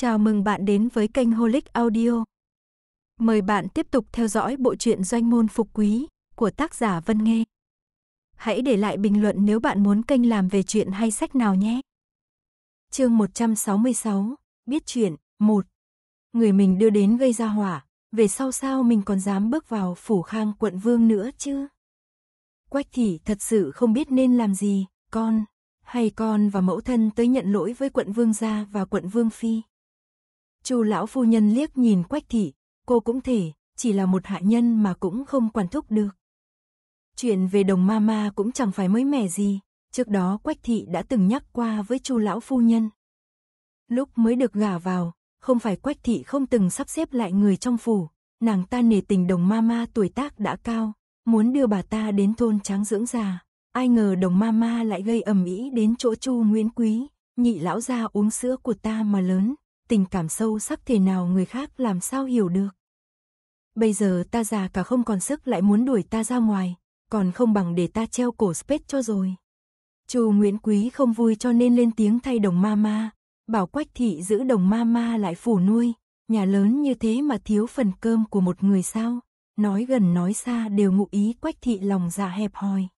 Chào mừng bạn đến với kênh Holic Audio. Mời bạn tiếp tục theo dõi bộ truyện Doanh môn phục quý của tác giả Vân Nghê. Hãy để lại bình luận nếu bạn muốn kênh làm về chuyện hay sách nào nhé. Chương 166, biết chuyện 1. Người mình đưa đến gây ra hỏa, về sau sao mình còn dám bước vào phủ Khang quận Vương nữa chứ? Quách thị thật sự không biết nên làm gì, con hay con và mẫu thân tới nhận lỗi với quận vương gia và quận vương phi. Chu lão phu nhân liếc nhìn Quách thị, cô cũng thể, chỉ là một hạ nhân mà cũng không quản thúc được. Chuyện về đồng ma ma cũng chẳng phải mới mẻ gì, trước đó Quách thị đã từng nhắc qua với Chu lão phu nhân. Lúc mới được gả vào, không phải Quách thị không từng sắp xếp lại người trong phủ, nàng ta nề tình đồng ma ma tuổi tác đã cao, muốn đưa bà ta đến thôn tráng dưỡng già. Ai ngờ đồng ma ma lại gây ầm ĩ đến chỗ Chu Nguyễn Quý, nhị lão gia uống sữa của ta mà lớn, tình cảm sâu sắc thế nào người khác làm sao hiểu được. Bây giờ ta già cả không còn sức lại muốn đuổi ta ra ngoài, còn không bằng để ta treo cổ spết cho rồi. Chu Nguyễn Quý không vui cho nên lên tiếng thay đồng ma ma, bảo Quách Thị giữ đồng ma ma lại phủ nuôi, nhà lớn như thế mà thiếu phần cơm của một người sao, nói gần nói xa đều ngụ ý Quách Thị lòng dạ hẹp hòi.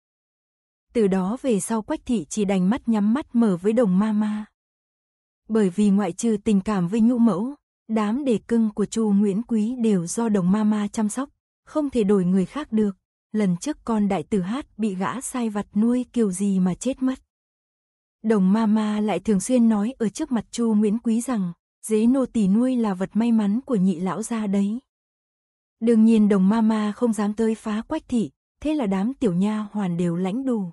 Từ đó về sau Quách Thị chỉ đành mắt nhắm mắt mở với đồng ma ma. Bởi vì ngoại trừ tình cảm với nhũ mẫu, đám đề cưng của Chu Nguyễn Quý đều do đồng mama chăm sóc, không thể đổi người khác được. Lần trước con đại tử hát bị gã sai vặt nuôi kiểu gì mà chết mất. Đồng mama lại thường xuyên nói ở trước mặt Chu Nguyễn Quý rằng, dế nô tỳ nuôi là vật may mắn của nhị lão gia đấy. Đương nhiên đồng mama không dám tới phá quách thị, thế là đám tiểu nha hoàn đều lãnh đủ.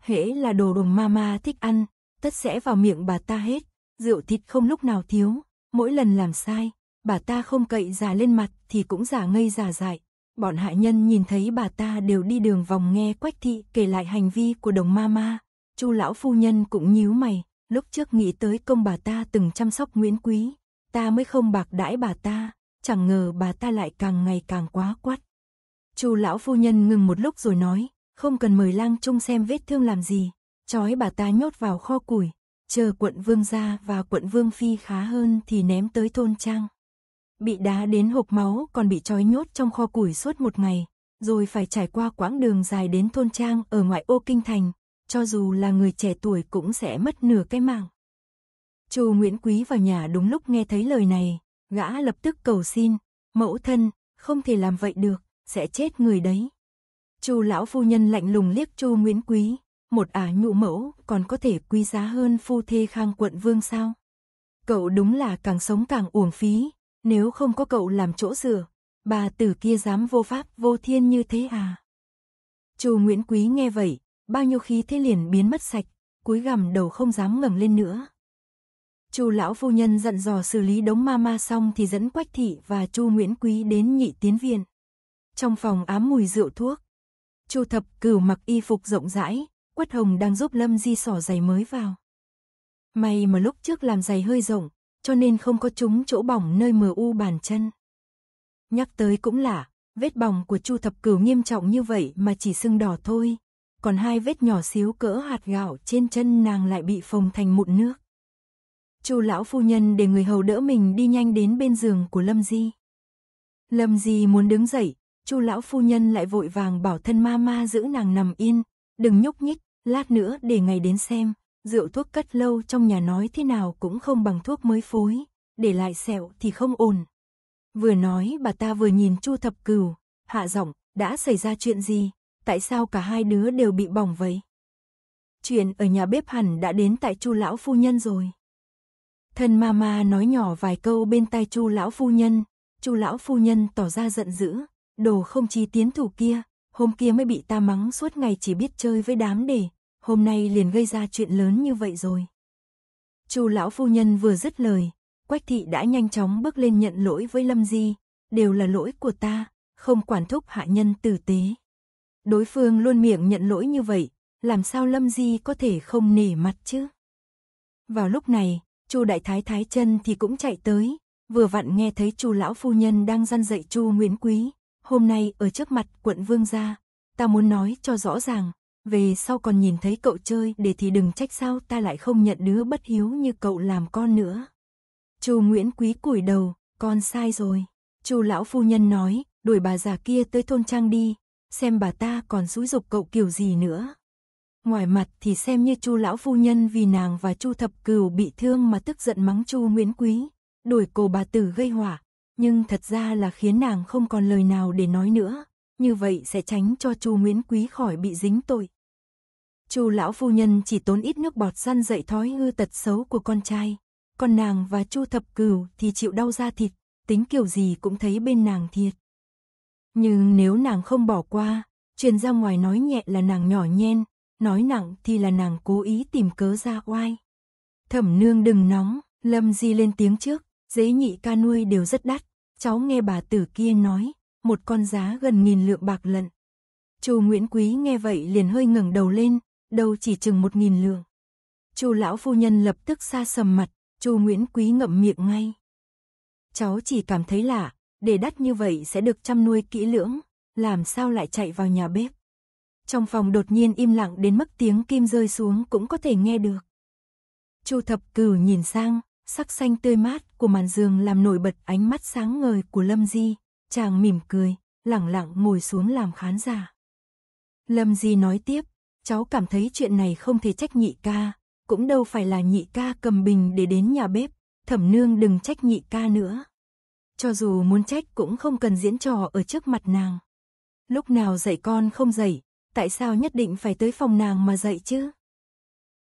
Hễ là đồ đồng mama thích ăn, tất sẽ vào miệng bà ta hết, rượu thịt không lúc nào thiếu, mỗi lần làm sai, bà ta không cậy già lên mặt thì cũng giả ngây giả dại. Bọn hạ nhân nhìn thấy bà ta đều đi đường vòng nghe Quách thị kể lại hành vi của đồng ma ma, Chu lão phu nhân cũng nhíu mày, lúc trước nghĩ tới công bà ta từng chăm sóc Nguyễn Quý, ta mới không bạc đãi bà ta, chẳng ngờ bà ta lại càng ngày càng quá quắt. Chu lão phu nhân ngừng một lúc rồi nói, không cần mời lang trung xem vết thương làm gì, trói bà ta nhốt vào kho củi, chờ quận vương gia và quận vương phi khá hơn thì ném tới thôn trang. Bị đá đến hộp máu còn bị trói nhốt trong kho củi suốt một ngày, rồi phải trải qua quãng đường dài đến thôn trang ở ngoại ô kinh thành, cho dù là người trẻ tuổi cũng sẽ mất nửa cái mạng. Chu Nguyễn Quý vào nhà đúng lúc nghe thấy lời này, gã lập tức cầu xin, mẫu thân, không thể làm vậy được, sẽ chết người đấy. Chu lão phu nhân lạnh lùng liếc Chu Nguyễn Quý, một ả nhụ mẫu còn có thể quý giá hơn phu thê khang quận vương sao? Cậu đúng là càng sống càng uổng phí, nếu không có cậu làm chỗ dựa, bà tử kia dám vô pháp vô thiên như thế à? Chu Nguyễn Quý nghe vậy, bao nhiêu khí thế liền biến mất sạch, cúi gằm đầu không dám ngẩng lên nữa. Chu lão phu nhân dặn dò xử lý đống ma ma xong thì dẫn Quách thị và Chu Nguyễn Quý đến nhị tiến viện. Trong phòng ám mùi rượu thuốc, Chu Thập Cửu mặc y phục rộng rãi, Quất Hồng đang giúp Lâm Di xỏ giày mới vào. May mà lúc trước làm giày hơi rộng, cho nên không có trúng chỗ bỏng nơi mờ u bàn chân. Nhắc tới cũng lạ, vết bỏng của Chu Thập Cửu nghiêm trọng như vậy mà chỉ sưng đỏ thôi, còn hai vết nhỏ xíu cỡ hạt gạo trên chân nàng lại bị phồng thành mụn nước. Chu lão phu nhân để người hầu đỡ mình đi nhanh đến bên giường của Lâm Di. Lâm Di muốn đứng dậy, Chu lão phu nhân lại vội vàng bảo thân ma ma giữ nàng nằm yên, đừng nhúc nhích, Lát nữa để ngày đến xem, rượu thuốc cất lâu trong nhà nói thế nào cũng không bằng thuốc mới phối, để lại sẹo thì không ổn. Vừa nói bà ta vừa nhìn Chu Thập Cửu, hạ giọng, đã xảy ra chuyện gì, tại sao cả hai đứa đều bị bỏng vậy? Chuyện ở nhà bếp hẳn đã đến tại Chu lão phu nhân rồi. Thân mama nói nhỏ vài câu bên tai Chu lão phu nhân, Chu lão phu nhân tỏ ra giận dữ, đồ không chí tiến thủ kia, hôm kia mới bị ta mắng suốt ngày chỉ biết chơi với đám để, hôm nay liền gây ra chuyện lớn như vậy rồi. Chu lão phu nhân vừa dứt lời, Quách thị đã nhanh chóng bước lên nhận lỗi với Lâm Di, đều là lỗi của ta, không quản thúc hạ nhân tử tế. Đối phương luôn miệng nhận lỗi như vậy, làm sao Lâm Di có thể không nể mặt chứ? Vào lúc này, Chu đại thái thái chân thì cũng chạy tới, vừa vặn nghe thấy Chu lão phu nhân đang răn dạy Chu Nguyễn Quý, hôm nay ở trước mặt quận vương gia, ta muốn nói cho rõ ràng, về sau còn nhìn thấy cậu chơi để thì đừng trách sao ta lại không nhận đứa bất hiếu như cậu làm con nữa. Chu Nguyễn Quý cúi đầu, con sai rồi. Chu lão phu nhân nói, đuổi bà già kia tới thôn trang đi, xem bà ta còn xúi dục cậu kiểu gì nữa. Ngoài mặt thì xem như Chu lão phu nhân vì nàng và Chu thập cừu bị thương mà tức giận mắng Chu Nguyễn Quý, đuổi cô bà tử gây hỏa, nhưng thật ra là khiến nàng không còn lời nào để nói nữa, như vậy sẽ tránh cho Chu Nguyễn Quý khỏi bị dính tội. Chu lão phu nhân chỉ tốn ít nước bọt săn dậy thói hư tật xấu của con trai, còn nàng và Chu Thập Cửu thì chịu đau da thịt, tính kiểu gì cũng thấy bên nàng thiệt. Nhưng nếu nàng không bỏ qua, truyền ra ngoài nói nhẹ là nàng nhỏ nhen, nói nặng thì là nàng cố ý tìm cớ ra oai. Thẩm nương đừng nóng, Lâm Di lên tiếng trước, giấy nhị ca nuôi đều rất đắt, Cháu nghe bà tử kia nói, một con giá gần nghìn lượng bạc lận. Chu Nguyễn Quý nghe vậy liền hơi ngẩng đầu lên, đâu chỉ chừng một nghìn lượng. Chu lão phu nhân lập tức xa sầm mặt, Chu Nguyễn Quý ngậm miệng ngay. Cháu chỉ cảm thấy lạ, để đắt như vậy sẽ được chăm nuôi kỹ lưỡng, làm sao lại chạy vào nhà bếp. Trong phòng đột nhiên im lặng đến mức tiếng kim rơi xuống cũng có thể nghe được. Chu Thập Cử nhìn sang, Sắc xanh tươi mát của màn giường làm nổi bật ánh mắt sáng ngời của Lâm Di, chàng mỉm cười, lẳng lặng ngồi xuống làm khán giả. Lâm Di nói tiếp, cháu cảm thấy chuyện này không thể trách nhị ca, cũng đâu phải là nhị ca cầm bình để đến nhà bếp, thẩm nương đừng trách nhị ca nữa. Cho dù muốn trách cũng không cần diễn trò ở trước mặt nàng. Lúc nào dạy con không dạy, tại sao nhất định phải tới phòng nàng mà dạy chứ?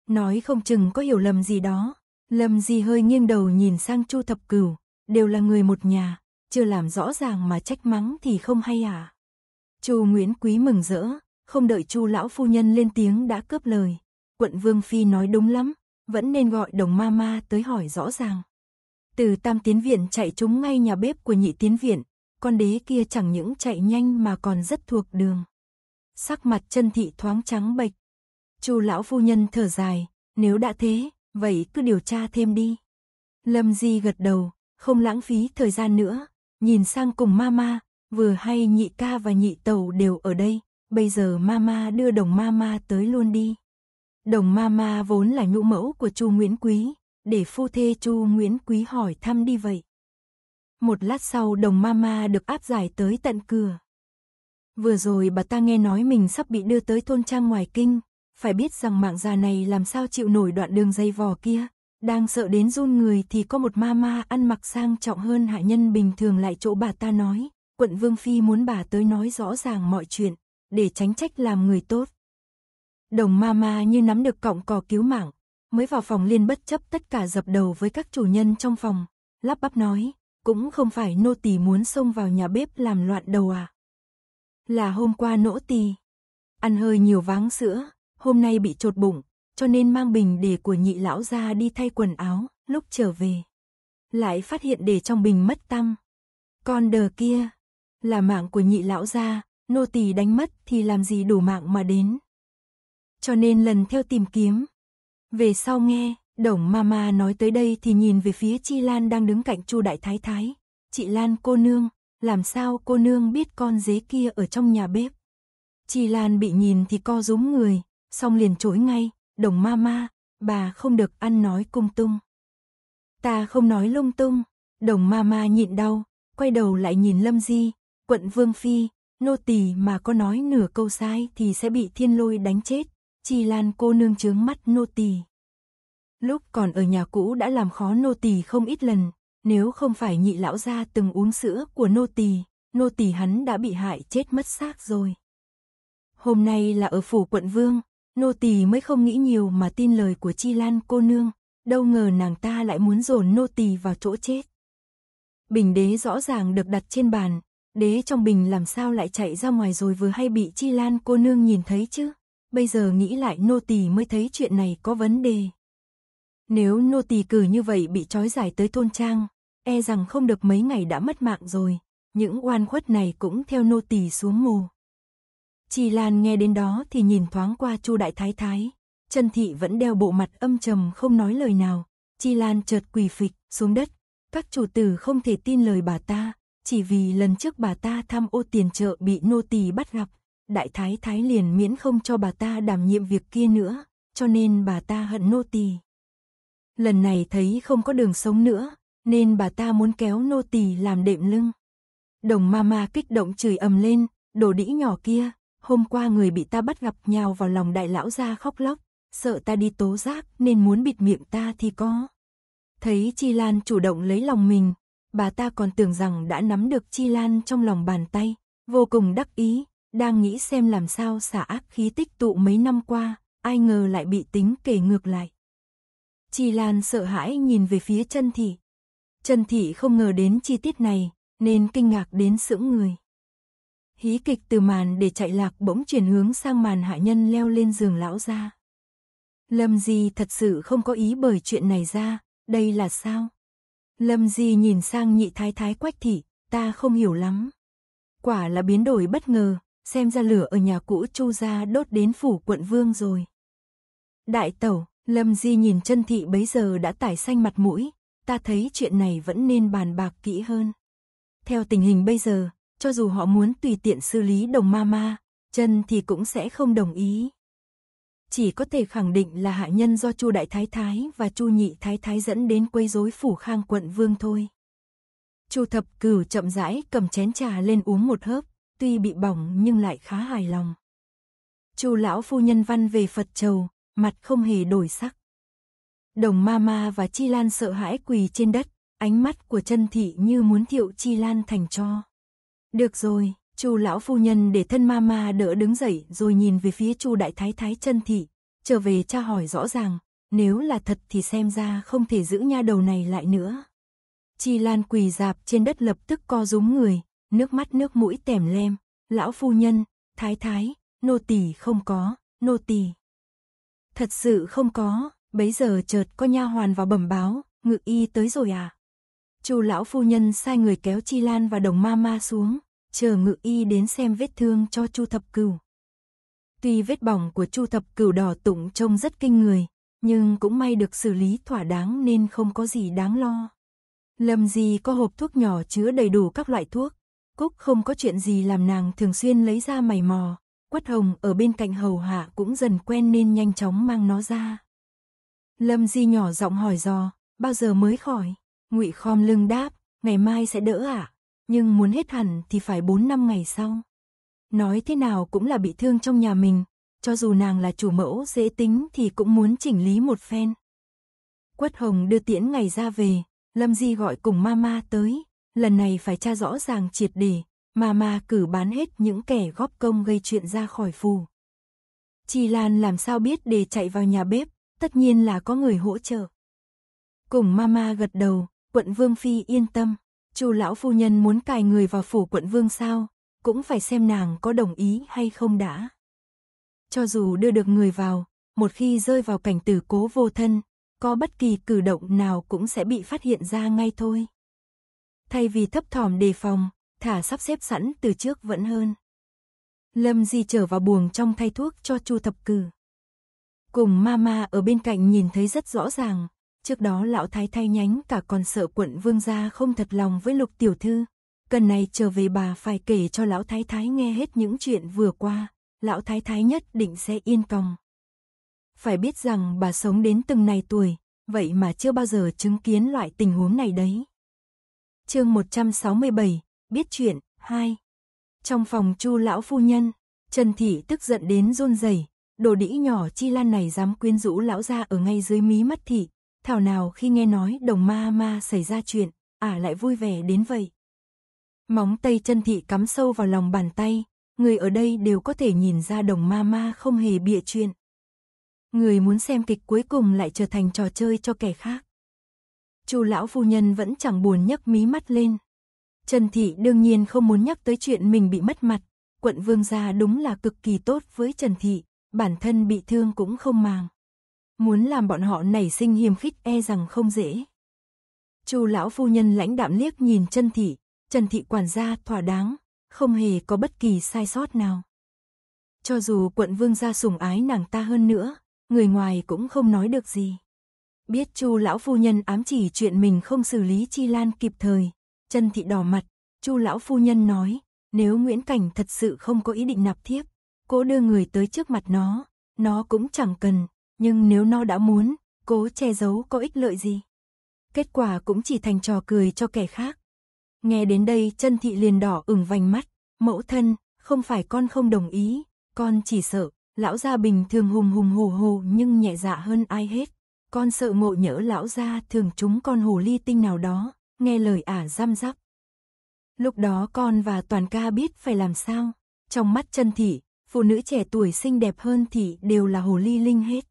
Nói không chừng có hiểu lầm gì đó, Lâm Di hơi nghiêng đầu nhìn sang Chu Thập Cửu, đều là người một nhà, chưa làm rõ ràng mà trách mắng thì không hay à. Chu Nguyễn Quý mừng rỡ, không đợi Chu lão phu nhân lên tiếng đã cướp lời. Quận Vương Phi nói đúng lắm, vẫn nên gọi đồng ma ma tới hỏi rõ ràng. Từ tam tiến viện chạy trúng ngay nhà bếp của nhị tiến viện, con đế kia chẳng những chạy nhanh mà còn rất thuộc đường. Sắc mặt chân thị thoáng trắng bệch. Chu lão phu nhân thở dài, nếu đã thế, vậy cứ điều tra thêm đi. Lâm Di gật đầu, không lãng phí thời gian nữa, nhìn sang cùng mama, vừa hay nhị ca và nhị tàu đều ở đây, bây giờ mama đưa đồng mama tới luôn đi. Đồng mama vốn là nhũ mẫu của Chu Nguyễn Quý, để phu thê Chu Nguyễn Quý hỏi thăm đi vậy. Một lát sau đồng mama được áp giải tới tận cửa. Vừa rồi bà ta nghe nói mình sắp bị đưa tới thôn trang ngoài kinh, phải biết rằng mạng già này làm sao chịu nổi đoạn đường dây vò kia. Đang sợ đến run người thì có một ma ma ăn mặc sang trọng hơn hạ nhân bình thường lại chỗ bà ta nói, quận Vương Phi muốn bà tới nói rõ ràng mọi chuyện, để tránh trách làm người tốt. Đồng ma ma như nắm được cọng cò cứu mạng, mới vào phòng liên bất chấp tất cả dập đầu với các chủ nhân trong phòng, lắp bắp nói, cũng không phải nô tỳ muốn xông vào nhà bếp làm loạn đầu à. Là hôm qua nỗ tỳ ăn hơi nhiều váng sữa, hôm nay bị trột bụng, cho nên mang bình để của nhị lão ra đi thay quần áo, lúc trở về. Lại phát hiện để trong bình mất tăm. con đờ kia, là mạng của nhị lão ra, nô tỳ đánh mất thì làm gì đủ mạng mà đến. Cho nên lần theo tìm kiếm. Về sau nghe, đồng mama nói tới đây thì nhìn về phía Chi Lan đang đứng cạnh Chu Đại Thái Thái. Chị Lan cô nương, làm sao cô nương biết con dế kia ở trong nhà bếp? Chi Lan bị nhìn thì co rúm người, xong liền chối ngay, đồng ma ma, bà không được ăn nói cung tung. Ta không nói lung tung, đồng ma ma nhịn đau, quay đầu lại nhìn Lâm Di, quận Vương Phi, nô tỳ mà có nói nửa câu sai thì sẽ bị thiên lôi đánh chết, chi lan cô nương chướng mắt nô tỳ. Lúc còn ở nhà cũ đã làm khó nô tỳ không ít lần, nếu không phải nhị lão gia từng uống sữa của nô tỳ, nô tỳ hắn đã bị hại chết mất xác rồi. Hôm nay là ở phủ quận vương, nô tỳ mới không nghĩ nhiều mà tin lời của Chi Lan cô nương, đâu ngờ nàng ta lại muốn dồn nô tỳ vào chỗ chết. Bình đế rõ ràng được đặt trên bàn, đế trong bình làm sao lại chạy ra ngoài rồi vừa hay bị Chi Lan cô nương nhìn thấy chứ. Bây giờ nghĩ lại nô tỳ mới thấy chuyện này có vấn đề. Nếu nô tỳ cử như vậy bị trói giải tới thôn trang, e rằng không được mấy ngày đã mất mạng rồi. Những oan khuất này cũng theo nô tỳ xuống mồ. Chi Lan nghe đến đó thì nhìn thoáng qua Chu Đại Thái Thái. Trần Thị vẫn đeo bộ mặt âm trầm không nói lời nào. Chi Lan chợt quỳ phịch xuống đất. Các chủ tử không thể tin lời bà ta, chỉ vì lần trước bà ta tham ô tiền chợ bị nô tỳ bắt gặp. Đại Thái Thái liền miễn không cho bà ta đảm nhiệm việc kia nữa, cho nên bà ta hận nô tỳ. Lần này thấy không có đường sống nữa, nên bà ta muốn kéo nô tỳ làm đệm lưng. Đồng mama kích động chửi ầm lên, đồ đĩ nhỏ kia, hôm qua người bị ta bắt gặp nhào vào lòng đại lão ra khóc lóc, sợ ta đi tố giác nên muốn bịt miệng ta thì có. Thấy Chi Lan chủ động lấy lòng mình, bà ta còn tưởng rằng đã nắm được Chi Lan trong lòng bàn tay, vô cùng đắc ý, đang nghĩ xem làm sao xả ác khí tích tụ mấy năm qua, ai ngờ lại bị tính kể ngược lại. Chi Lan sợ hãi nhìn về phía chân thị. Trần thị không ngờ đến chi tiết này, nên kinh ngạc đến sững người. Hí kịch từ màn để chạy lạc bỗng chuyển hướng sang màn hạ nhân leo lên giường lão ra. Lâm Di thật sự không có ý bởi chuyện này ra, đây là sao? Lâm Di nhìn sang nhị thái thái quách thị, ta không hiểu lắm. Quả là biến đổi bất ngờ, xem ra lửa ở nhà cũ chu ra đốt đến phủ quận vương rồi. Đại tẩu, Lâm Di nhìn chân thị bấy giờ đã tải xanh mặt mũi, ta thấy chuyện này vẫn nên bàn bạc kỹ hơn. Theo tình hình bây giờ, cho dù họ muốn tùy tiện xử lý đồng ma ma, chân thì cũng sẽ không đồng ý. Chỉ có thể khẳng định là hạ nhân do Chu Đại Thái Thái và Chu Nhị Thái Thái dẫn đến quấy rối phủ khang quận vương thôi. Chu Thập Cửu chậm rãi cầm chén trà lên uống một hớp, tuy bị bỏng nhưng lại khá hài lòng. Chu lão phu nhân văn về Phật châu, mặt không hề đổi sắc. Đồng ma ma và Chi Lan sợ hãi quỳ trên đất, ánh mắt của chân thị như muốn thiệu Chi Lan thành cho. Được rồi, Chu lão phu nhân để thân mama đỡ đứng dậy rồi nhìn về phía Chu đại thái thái chân thị, trở về cha hỏi rõ ràng, nếu là thật thì xem ra không thể giữ nha đầu này lại nữa. Chi Lan quỳ dạp trên đất lập tức co rúm người, nước mắt nước mũi tèm lem, lão phu nhân, thái thái, nô tỳ không có, nô tỳ. Thật sự không có, bấy giờ chợt có nha hoàn vào bẩm báo, ngự y tới rồi à. Chu lão phu nhân sai người kéo Chi Lan và đồng ma ma xuống, chờ ngự y đến xem vết thương cho Chu Thập Cửu. Tuy vết bỏng của Chu Thập Cửu đỏ tụng trông rất kinh người, nhưng cũng may được xử lý thỏa đáng nên không có gì đáng lo. Lâm Di có hộp thuốc nhỏ chứa đầy đủ các loại thuốc, Cúc không có chuyện gì làm nàng thường xuyên lấy ra mày mò, Quất Hồng ở bên cạnh hầu hạ cũng dần quen nên nhanh chóng mang nó ra. Lâm Di nhỏ giọng hỏi dò, bao giờ mới khỏi? Ngụy khom lưng đáp, ngày mai sẽ đỡ ạ. À? nhưng muốn hết hẳn thì phải 4 năm ngày sau. Nói thế nào cũng là bị thương trong nhà mình, cho dù nàng là chủ mẫu dễ tính thì cũng muốn chỉnh lý một phen. Quất Hồng đưa tiễn ngày ra về, Lâm Di gọi cùng mama tới, lần này phải tra rõ ràng triệt để, mama cử bán hết những kẻ góp công gây chuyện ra khỏi phù. Chi Lan làm sao biết để chạy vào nhà bếp, tất nhiên là có người hỗ trợ. Cùng mama gật đầu, quận Vương Phi yên tâm. Chu lão phu nhân muốn cài người vào phủ quận vương sao, cũng phải xem nàng có đồng ý hay không đã. Cho dù đưa được người vào, một khi rơi vào cảnh tử cố vô thân, có bất kỳ cử động nào cũng sẽ bị phát hiện ra ngay thôi. Thay vì thấp thỏm đề phòng, thả sắp xếp sẵn từ trước vẫn hơn. Lâm Di trở vào buồng trong thay thuốc cho Chu Thập Cử. Cùng Mama ở bên cạnh nhìn thấy rất rõ ràng, Trước đó lão thái thay nhánh cả còn sợ quận vương gia không thật lòng với lục tiểu thư. Cần này trở về bà phải kể cho lão thái thái nghe hết những chuyện vừa qua, lão thái thái nhất định sẽ yên còng. Phải biết rằng bà sống đến từng này tuổi, vậy mà chưa bao giờ chứng kiến loại tình huống này đấy. chương 167, biết chuyện, 2. Trong phòng chu lão phu nhân, Trần Thị tức giận đến run rẩy đồ đĩ nhỏ chi lan này dám quyến rũ lão ra ở ngay dưới mí mắt thị, Thảo nào khi nghe nói đồng ma ma xảy ra chuyện, ả lại vui vẻ đến vậy. Móng tay chân thị cắm sâu vào lòng bàn tay, người ở đây đều có thể nhìn ra đồng ma ma không hề bịa chuyện. Người muốn xem kịch cuối cùng lại trở thành trò chơi cho kẻ khác. Chu lão phu nhân vẫn chẳng buồn nhấc mí mắt lên. Trần thị đương nhiên không muốn nhắc tới chuyện mình bị mất mặt, quận vương gia đúng là cực kỳ tốt với Trần thị, bản thân bị thương cũng không màng. Muốn làm bọn họ nảy sinh hiềm khích e rằng không dễ. Chu lão phu nhân lãnh đạm liếc nhìn chân thị, Trần thị quản gia thỏa đáng, không hề có bất kỳ sai sót nào. Cho dù quận vương gia sủng ái nàng ta hơn nữa, người ngoài cũng không nói được gì. Biết Chu lão phu nhân ám chỉ chuyện mình không xử lý Chi Lan kịp thời, Trần thị đỏ mặt, Chu lão phu nhân nói, nếu Nguyễn Cảnh thật sự không có ý định nạp thiếp, cô đưa người tới trước mặt nó, nó cũng chẳng cần, nhưng nếu nó đã muốn, cố che giấu có ích lợi gì? Kết quả cũng chỉ thành trò cười cho kẻ khác. Nghe đến đây chân thị liền đỏ ửng vành mắt, mẫu thân, không phải con không đồng ý, con chỉ sợ, lão gia bình thường hùng hùng hồ hồ nhưng nhẹ dạ hơn ai hết. Con sợ ngộ nhỡ lão gia thường chúng con hồ ly tinh nào đó, nghe lời ả giam giáp Lúc đó con và toàn ca biết phải làm sao. Trong mắt chân thị, phụ nữ trẻ tuổi xinh đẹp hơn thị đều là hồ ly linh hết.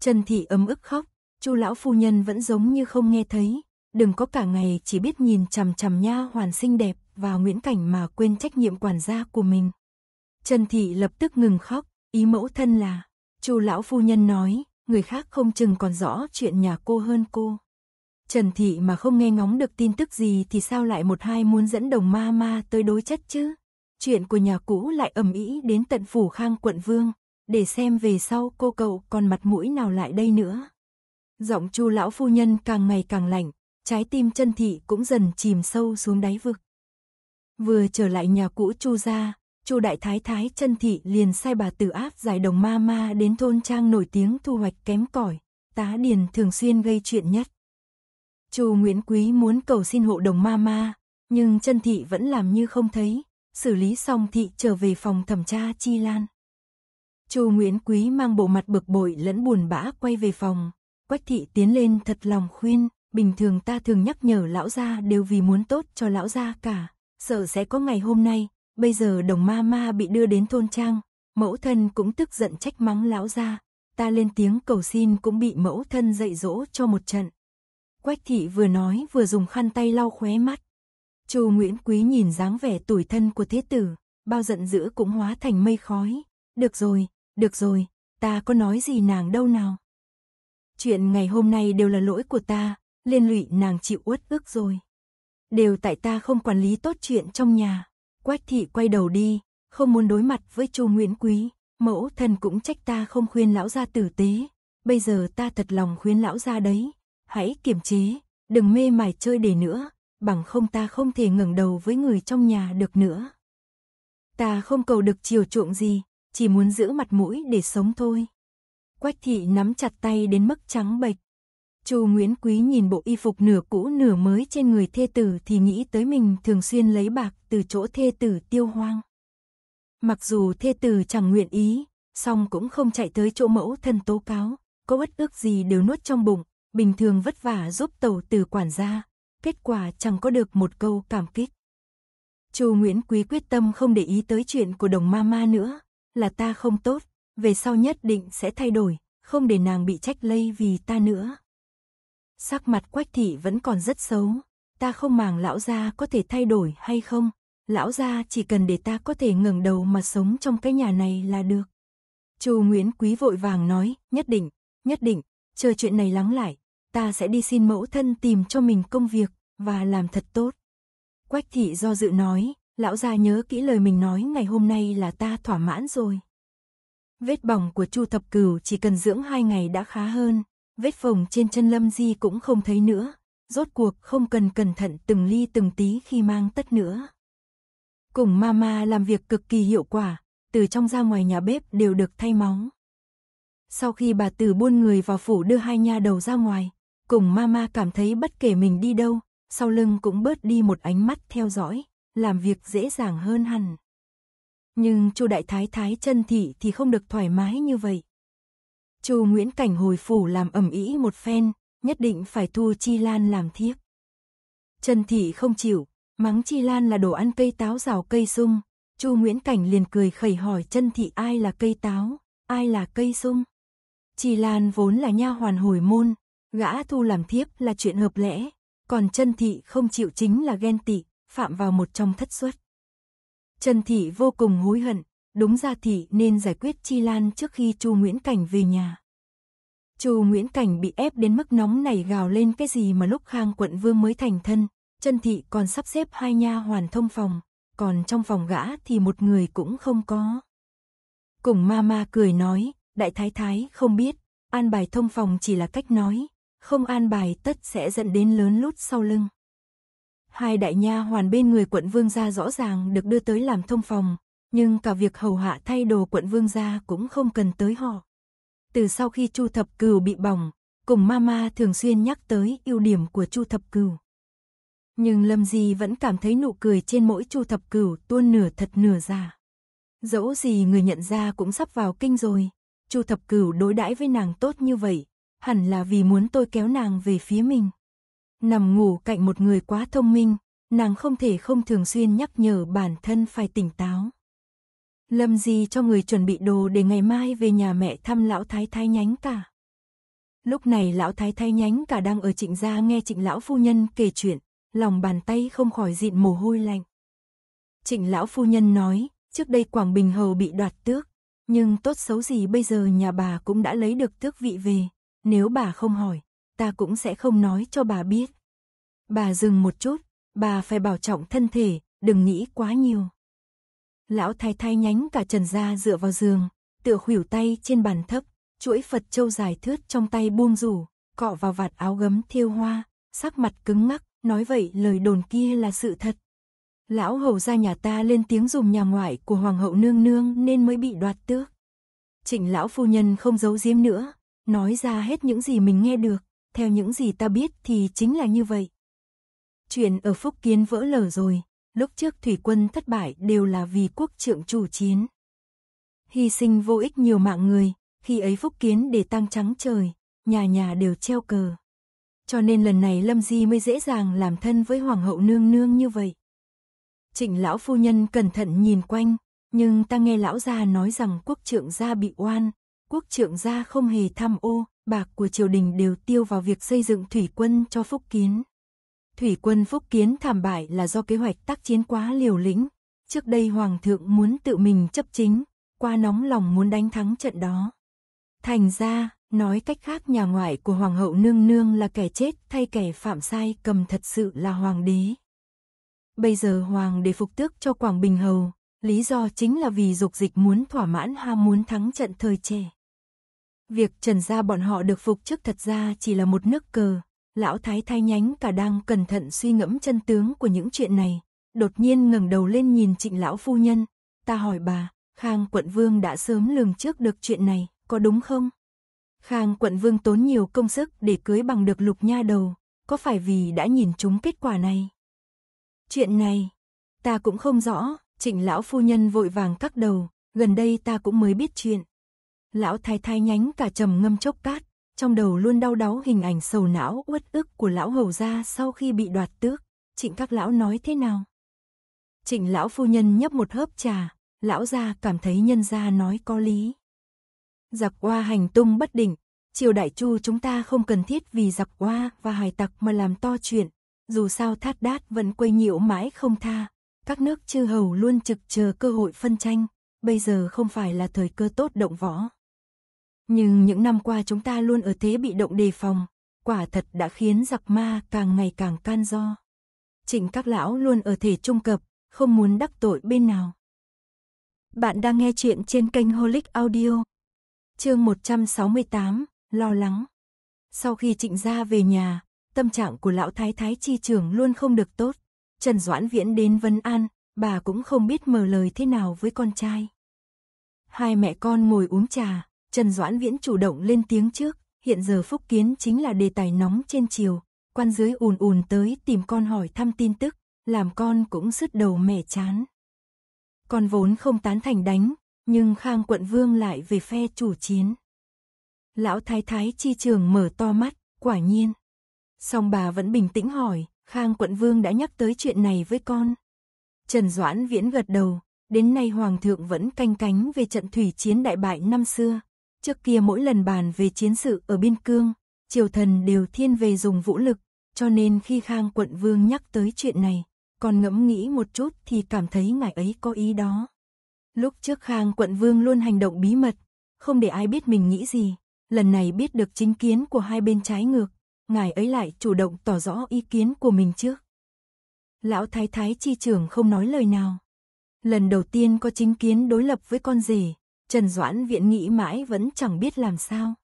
Trần Thị ấm ức khóc, Chu lão phu nhân vẫn giống như không nghe thấy, đừng có cả ngày chỉ biết nhìn chằm chằm nha hoàn xinh đẹp và Nguyễn Cảnh mà quên trách nhiệm quản gia của mình. Trần Thị lập tức ngừng khóc, ý mẫu thân là, Chu lão phu nhân nói, người khác không chừng còn rõ chuyện nhà cô hơn cô. Trần Thị mà không nghe ngóng được tin tức gì thì sao lại một hai muốn dẫn đồng ma ma tới đối chất chứ? Chuyện của nhà cũ lại ầm ĩ đến tận phủ khang quận vương, để xem về sau cô cậu còn mặt mũi nào lại đây nữa. Giọng chu lão phu nhân càng ngày càng lạnh, trái tim chân thị cũng dần chìm sâu xuống đáy vực. Vừa trở lại nhà cũ chu ra, chu đại thái thái chân thị liền sai bà tử áp giải đồng ma ma đến thôn trang nổi tiếng thu hoạch kém cỏi, tá điền thường xuyên gây chuyện nhất. Chu Nguyễn Quý muốn cầu xin hộ đồng ma ma, nhưng chân thị vẫn làm như không thấy, xử lý xong thị trở về phòng thẩm tra chi lan. Chu Nguyễn Quý mang bộ mặt bực bội lẫn buồn bã quay về phòng. Quách thị tiến lên thật lòng khuyên, bình thường ta thường nhắc nhở lão gia đều vì muốn tốt cho lão gia cả. Sợ sẽ có ngày hôm nay, bây giờ đồng ma ma bị đưa đến thôn trang, mẫu thân cũng tức giận trách mắng lão gia. Ta lên tiếng cầu xin cũng bị mẫu thân dạy dỗ cho một trận. Quách thị vừa nói vừa dùng khăn tay lau khóe mắt. Chu Nguyễn Quý nhìn dáng vẻ tuổi thân của thế tử, bao giận dữ cũng hóa thành mây khói. Được rồi, được rồi, ta có nói gì nàng đâu nào. Chuyện ngày hôm nay đều là lỗi của ta, liên lụy nàng chịu uất ức rồi. Đều tại ta không quản lý tốt chuyện trong nhà. Quách thị quay đầu đi, không muốn đối mặt với Chu Nguyễn Quý, mẫu thân cũng trách ta không khuyên lão gia tử tế, bây giờ ta thật lòng khuyên lão gia đấy, hãy kiềm chế, đừng mê mải chơi để nữa, bằng không ta không thể ngẩng đầu với người trong nhà được nữa. Ta không cầu được chiều chuộng gì, chỉ muốn giữ mặt mũi để sống thôi. Quách thị nắm chặt tay đến mức trắng bệch. Chu Nguyễn Quý nhìn bộ y phục nửa cũ nửa mới trên người thê tử thì nghĩ tới mình thường xuyên lấy bạc từ chỗ thê tử tiêu hoang. Mặc dù thê tử chẳng nguyện ý, song cũng không chạy tới chỗ mẫu thân tố cáo, có bất ước gì đều nuốt trong bụng, bình thường vất vả giúp tàu từ quản gia, kết quả chẳng có được một câu cảm kích. Chu Nguyễn Quý quyết tâm không để ý tới chuyện của đồng ma ma nữa, là ta không tốt, về sau nhất định sẽ thay đổi, không để nàng bị trách lây vì ta nữa. Sắc mặt quách thị vẫn còn rất xấu, ta không màng lão gia có thể thay đổi hay không, lão gia chỉ cần để ta có thể ngẩng đầu mà sống trong cái nhà này là được. Chu Nguyễn Quý vội vàng nói, nhất định, nhất định, chờ chuyện này lắng lại, ta sẽ đi xin mẫu thân tìm cho mình công việc và làm thật tốt. Quách thị do dự nói, Lão gia nhớ kỹ lời mình nói ngày hôm nay là ta thỏa mãn rồi. Vết bỏng của Chu Thập Cửu chỉ cần dưỡng hai ngày đã khá hơn, vết phồng trên chân Lâm Di cũng không thấy nữa, rốt cuộc không cần cẩn thận từng ly từng tí khi mang tất nữa. Cùng mama làm việc cực kỳ hiệu quả, từ trong ra ngoài nhà bếp đều được thay móng Sau khi bà Từ buôn người vào phủ đưa hai nha đầu ra ngoài, cùng mama cảm thấy bất kể mình đi đâu, sau lưng cũng bớt đi một ánh mắt theo dõi làm việc dễ dàng hơn hẳn. Nhưng Chu đại thái thái chân thị thì không được thoải mái như vậy. Chu Nguyễn Cảnh hồi phủ làm ẩm ý một phen, nhất định phải thu Chi Lan làm thiếp. Trần Thị không chịu, mắng Chi Lan là đồ ăn cây táo rào cây sung. Chu Nguyễn Cảnh liền cười khẩy hỏi Trần Thị ai là cây táo, ai là cây sung. Chi Lan vốn là nha hoàn hồi môn, gã thu làm thiếp là chuyện hợp lẽ, còn Trần Thị không chịu chính là ghen tị phạm vào một trong thất suất. Trần Thị vô cùng hối hận, đúng ra Thị nên giải quyết Chi Lan trước khi Chu Nguyễn Cảnh về nhà. Chu Nguyễn Cảnh bị ép đến mức nóng này gào lên cái gì mà lúc Khang quận vương mới thành thân, Trần Thị còn sắp xếp hai nha hoàn thông phòng, còn trong phòng gã thì một người cũng không có. Cùng mama cười nói, đại thái thái không biết, an bài thông phòng chỉ là cách nói, không an bài tất sẽ dẫn đến lớn lút sau lưng. Hai đại nha hoàn bên người quận vương gia rõ ràng được đưa tới làm thông phòng, nhưng cả việc hầu hạ thay đồ quận vương gia cũng không cần tới họ. Từ sau khi Chu Thập cửu bị bỏng, cùng mama thường xuyên nhắc tới ưu điểm của Chu Thập cửu, Nhưng Lâm Di vẫn cảm thấy nụ cười trên mỗi Chu Thập cửu tuôn nửa thật nửa giả. Dẫu gì người nhận ra cũng sắp vào kinh rồi, Chu Thập Cửu đối đãi với nàng tốt như vậy, hẳn là vì muốn tôi kéo nàng về phía mình. Nằm ngủ cạnh một người quá thông minh, nàng không thể không thường xuyên nhắc nhở bản thân phải tỉnh táo. Lâm gì cho người chuẩn bị đồ để ngày mai về nhà mẹ thăm lão thái thái nhánh cả. Lúc này lão thái thái nhánh cả đang ở trịnh gia nghe trịnh lão phu nhân kể chuyện, lòng bàn tay không khỏi dịn mồ hôi lạnh. Trịnh lão phu nhân nói, trước đây Quảng Bình Hầu bị đoạt tước, nhưng tốt xấu gì bây giờ nhà bà cũng đã lấy được tước vị về, nếu bà không hỏi, ta cũng sẽ không nói cho bà biết. Bà dừng một chút, bà phải bảo trọng thân thể, đừng nghĩ quá nhiều. Lão thái thái nhánh cả trần ra dựa vào giường, tựa khuỷu tay trên bàn thấp, chuỗi Phật châu dài thướt trong tay buông rủ, cọ vào vạt áo gấm thiêu hoa, sắc mặt cứng ngắc, nói vậy lời đồn kia là sự thật. Lão hầu gia nhà ta lên tiếng dùng nhà ngoại của hoàng hậu nương nương nên mới bị đoạt tước. Trịnh lão phu nhân không giấu giếm nữa, nói ra hết những gì mình nghe được theo những gì ta biết thì chính là như vậy. Chuyện ở Phúc Kiến vỡ lở rồi, lúc trước thủy quân thất bại đều là vì quốc trượng chủ chiến. Hy sinh vô ích nhiều mạng người, khi ấy Phúc Kiến để tăng trắng trời, nhà nhà đều treo cờ. Cho nên lần này Lâm Di mới dễ dàng làm thân với Hoàng hậu nương nương như vậy. Trịnh lão phu nhân cẩn thận nhìn quanh, nhưng ta nghe lão gia nói rằng quốc trượng gia bị oan, quốc trượng gia không hề tham ô, bạc của triều đình đều tiêu vào việc xây dựng thủy quân cho Phúc Kiến. Thủy quân Phúc Kiến thảm bại là do kế hoạch tác chiến quá liều lĩnh. Trước đây Hoàng thượng muốn tự mình chấp chính, qua nóng lòng muốn đánh thắng trận đó. Thành ra, nói cách khác nhà ngoại của Hoàng hậu nương nương là kẻ chết thay kẻ phạm sai cầm thật sự là Hoàng đế. Bây giờ Hoàng đế phục tước cho Quảng Bình Hầu, lý do chính là vì dục dịch muốn thỏa mãn ham muốn thắng trận thời trẻ. Việc trần gia bọn họ được phục chức thật ra chỉ là một nước cờ. Lão thái thái nhánh cả đang cẩn thận suy ngẫm chân tướng của những chuyện này. Đột nhiên ngẩng đầu lên nhìn trịnh lão phu nhân. Ta hỏi bà, Khang quận vương đã sớm lường trước được chuyện này, có đúng không? Khang quận vương tốn nhiều công sức để cưới bằng được lục nha đầu, có phải vì đã nhìn chúng kết quả này? Chuyện này, ta cũng không rõ, trịnh lão phu nhân vội vàng cắt đầu, gần đây ta cũng mới biết chuyện, Lão thái thái nhánh cả trầm ngâm chốc cát, trong đầu luôn đau đáu hình ảnh sầu não uất ức của lão hầu gia sau khi bị đoạt tước. Trịnh các lão nói thế nào? Trịnh lão phu nhân nhấp một hớp trà, lão gia cảm thấy nhân gia nói có lý. Giặc qua hành tung bất định, triều đại chu chúng ta không cần thiết vì giặc qua và hải tặc mà làm to chuyện, dù sao thát đát vẫn quây nhiễu mãi không tha. Các nước chư hầu luôn trực chờ cơ hội phân tranh, bây giờ không phải là thời cơ tốt động võ. Nhưng những năm qua chúng ta luôn ở thế bị động đề phòng, quả thật đã khiến giặc ma càng ngày càng can do. Trịnh các lão luôn ở thể trung cập, không muốn đắc tội bên nào. Bạn đang nghe chuyện trên kênh Holic Audio. Chương 168, lo lắng. Sau khi Trịnh gia về nhà, tâm trạng của lão thái thái chi trưởng luôn không được tốt. Trần Doãn Viễn đến Vân An, bà cũng không biết mở lời thế nào với con trai. Hai mẹ con ngồi uống trà, Trần Doãn Viễn chủ động lên tiếng trước, hiện giờ Phúc Kiến chính là đề tài nóng trên chiều, quan dưới ùn ùn tới tìm con hỏi thăm tin tức, làm con cũng sứt đầu mẻ chán. Con vốn không tán thành đánh, nhưng Khang quận vương lại về phe chủ chiến. Lão thái thái chi trường mở to mắt, quả nhiên. Song bà vẫn bình tĩnh hỏi, Khang quận vương đã nhắc tới chuyện này với con. Trần Doãn Viễn gật đầu, đến nay Hoàng thượng vẫn canh cánh về trận thủy chiến đại bại năm xưa, Trước kia mỗi lần bàn về chiến sự ở biên cương, triều thần đều thiên về dùng vũ lực, cho nên khi Khang quận vương nhắc tới chuyện này, còn ngẫm nghĩ một chút thì cảm thấy ngài ấy có ý đó. Lúc trước Khang quận vương luôn hành động bí mật, không để ai biết mình nghĩ gì, lần này biết được chính kiến của hai bên trái ngược, ngài ấy lại chủ động tỏ rõ ý kiến của mình trước. Lão thái thái chi trưởng không nói lời nào. Lần đầu tiên có chính kiến đối lập với con rể, Trần Doãn Viện nghĩ mãi vẫn chẳng biết làm sao.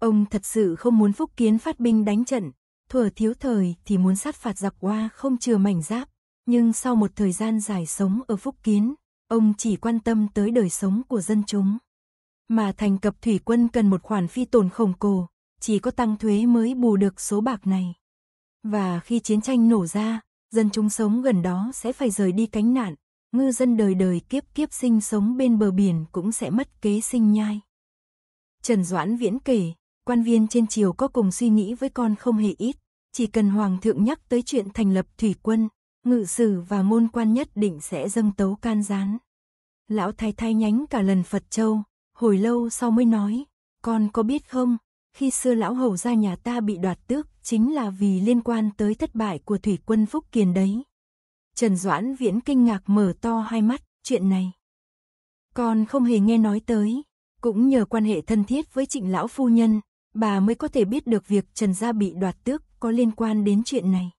Ông thật sự không muốn Phúc Kiến phát binh đánh trận, thuở thiếu thời thì muốn sát phạt giặc qua không chừa mảnh giáp, nhưng sau một thời gian dài sống ở Phúc Kiến, ông chỉ quan tâm tới đời sống của dân chúng. Mà thành cập thủy quân cần một khoản phi tồn khổng cổ, chỉ có tăng thuế mới bù được số bạc này. Và khi chiến tranh nổ ra, dân chúng sống gần đó sẽ phải rời đi cánh nạn, ngư dân đời đời kiếp kiếp sinh sống bên bờ biển cũng sẽ mất kế sinh nhai. Trần Doãn Viễn kể, quan viên trên triều có cùng suy nghĩ với con không hề ít, chỉ cần Hoàng thượng nhắc tới chuyện thành lập thủy quân, ngự sử và môn quan nhất định sẽ dâng tấu can gián. Lão thái thái nhánh cả lần Phật Châu, hồi lâu sau mới nói, con có biết không, khi xưa lão hầu ra nhà ta bị đoạt tước chính là vì liên quan tới thất bại của thủy quân Phúc Kiền đấy. Trần Doãn Viễn kinh ngạc mở to hai mắt, chuyện này. Con không hề nghe nói tới, cũng nhờ quan hệ thân thiết với trịnh lão phu nhân, bà mới có thể biết được việc Trần Gia bị đoạt tước có liên quan đến chuyện này.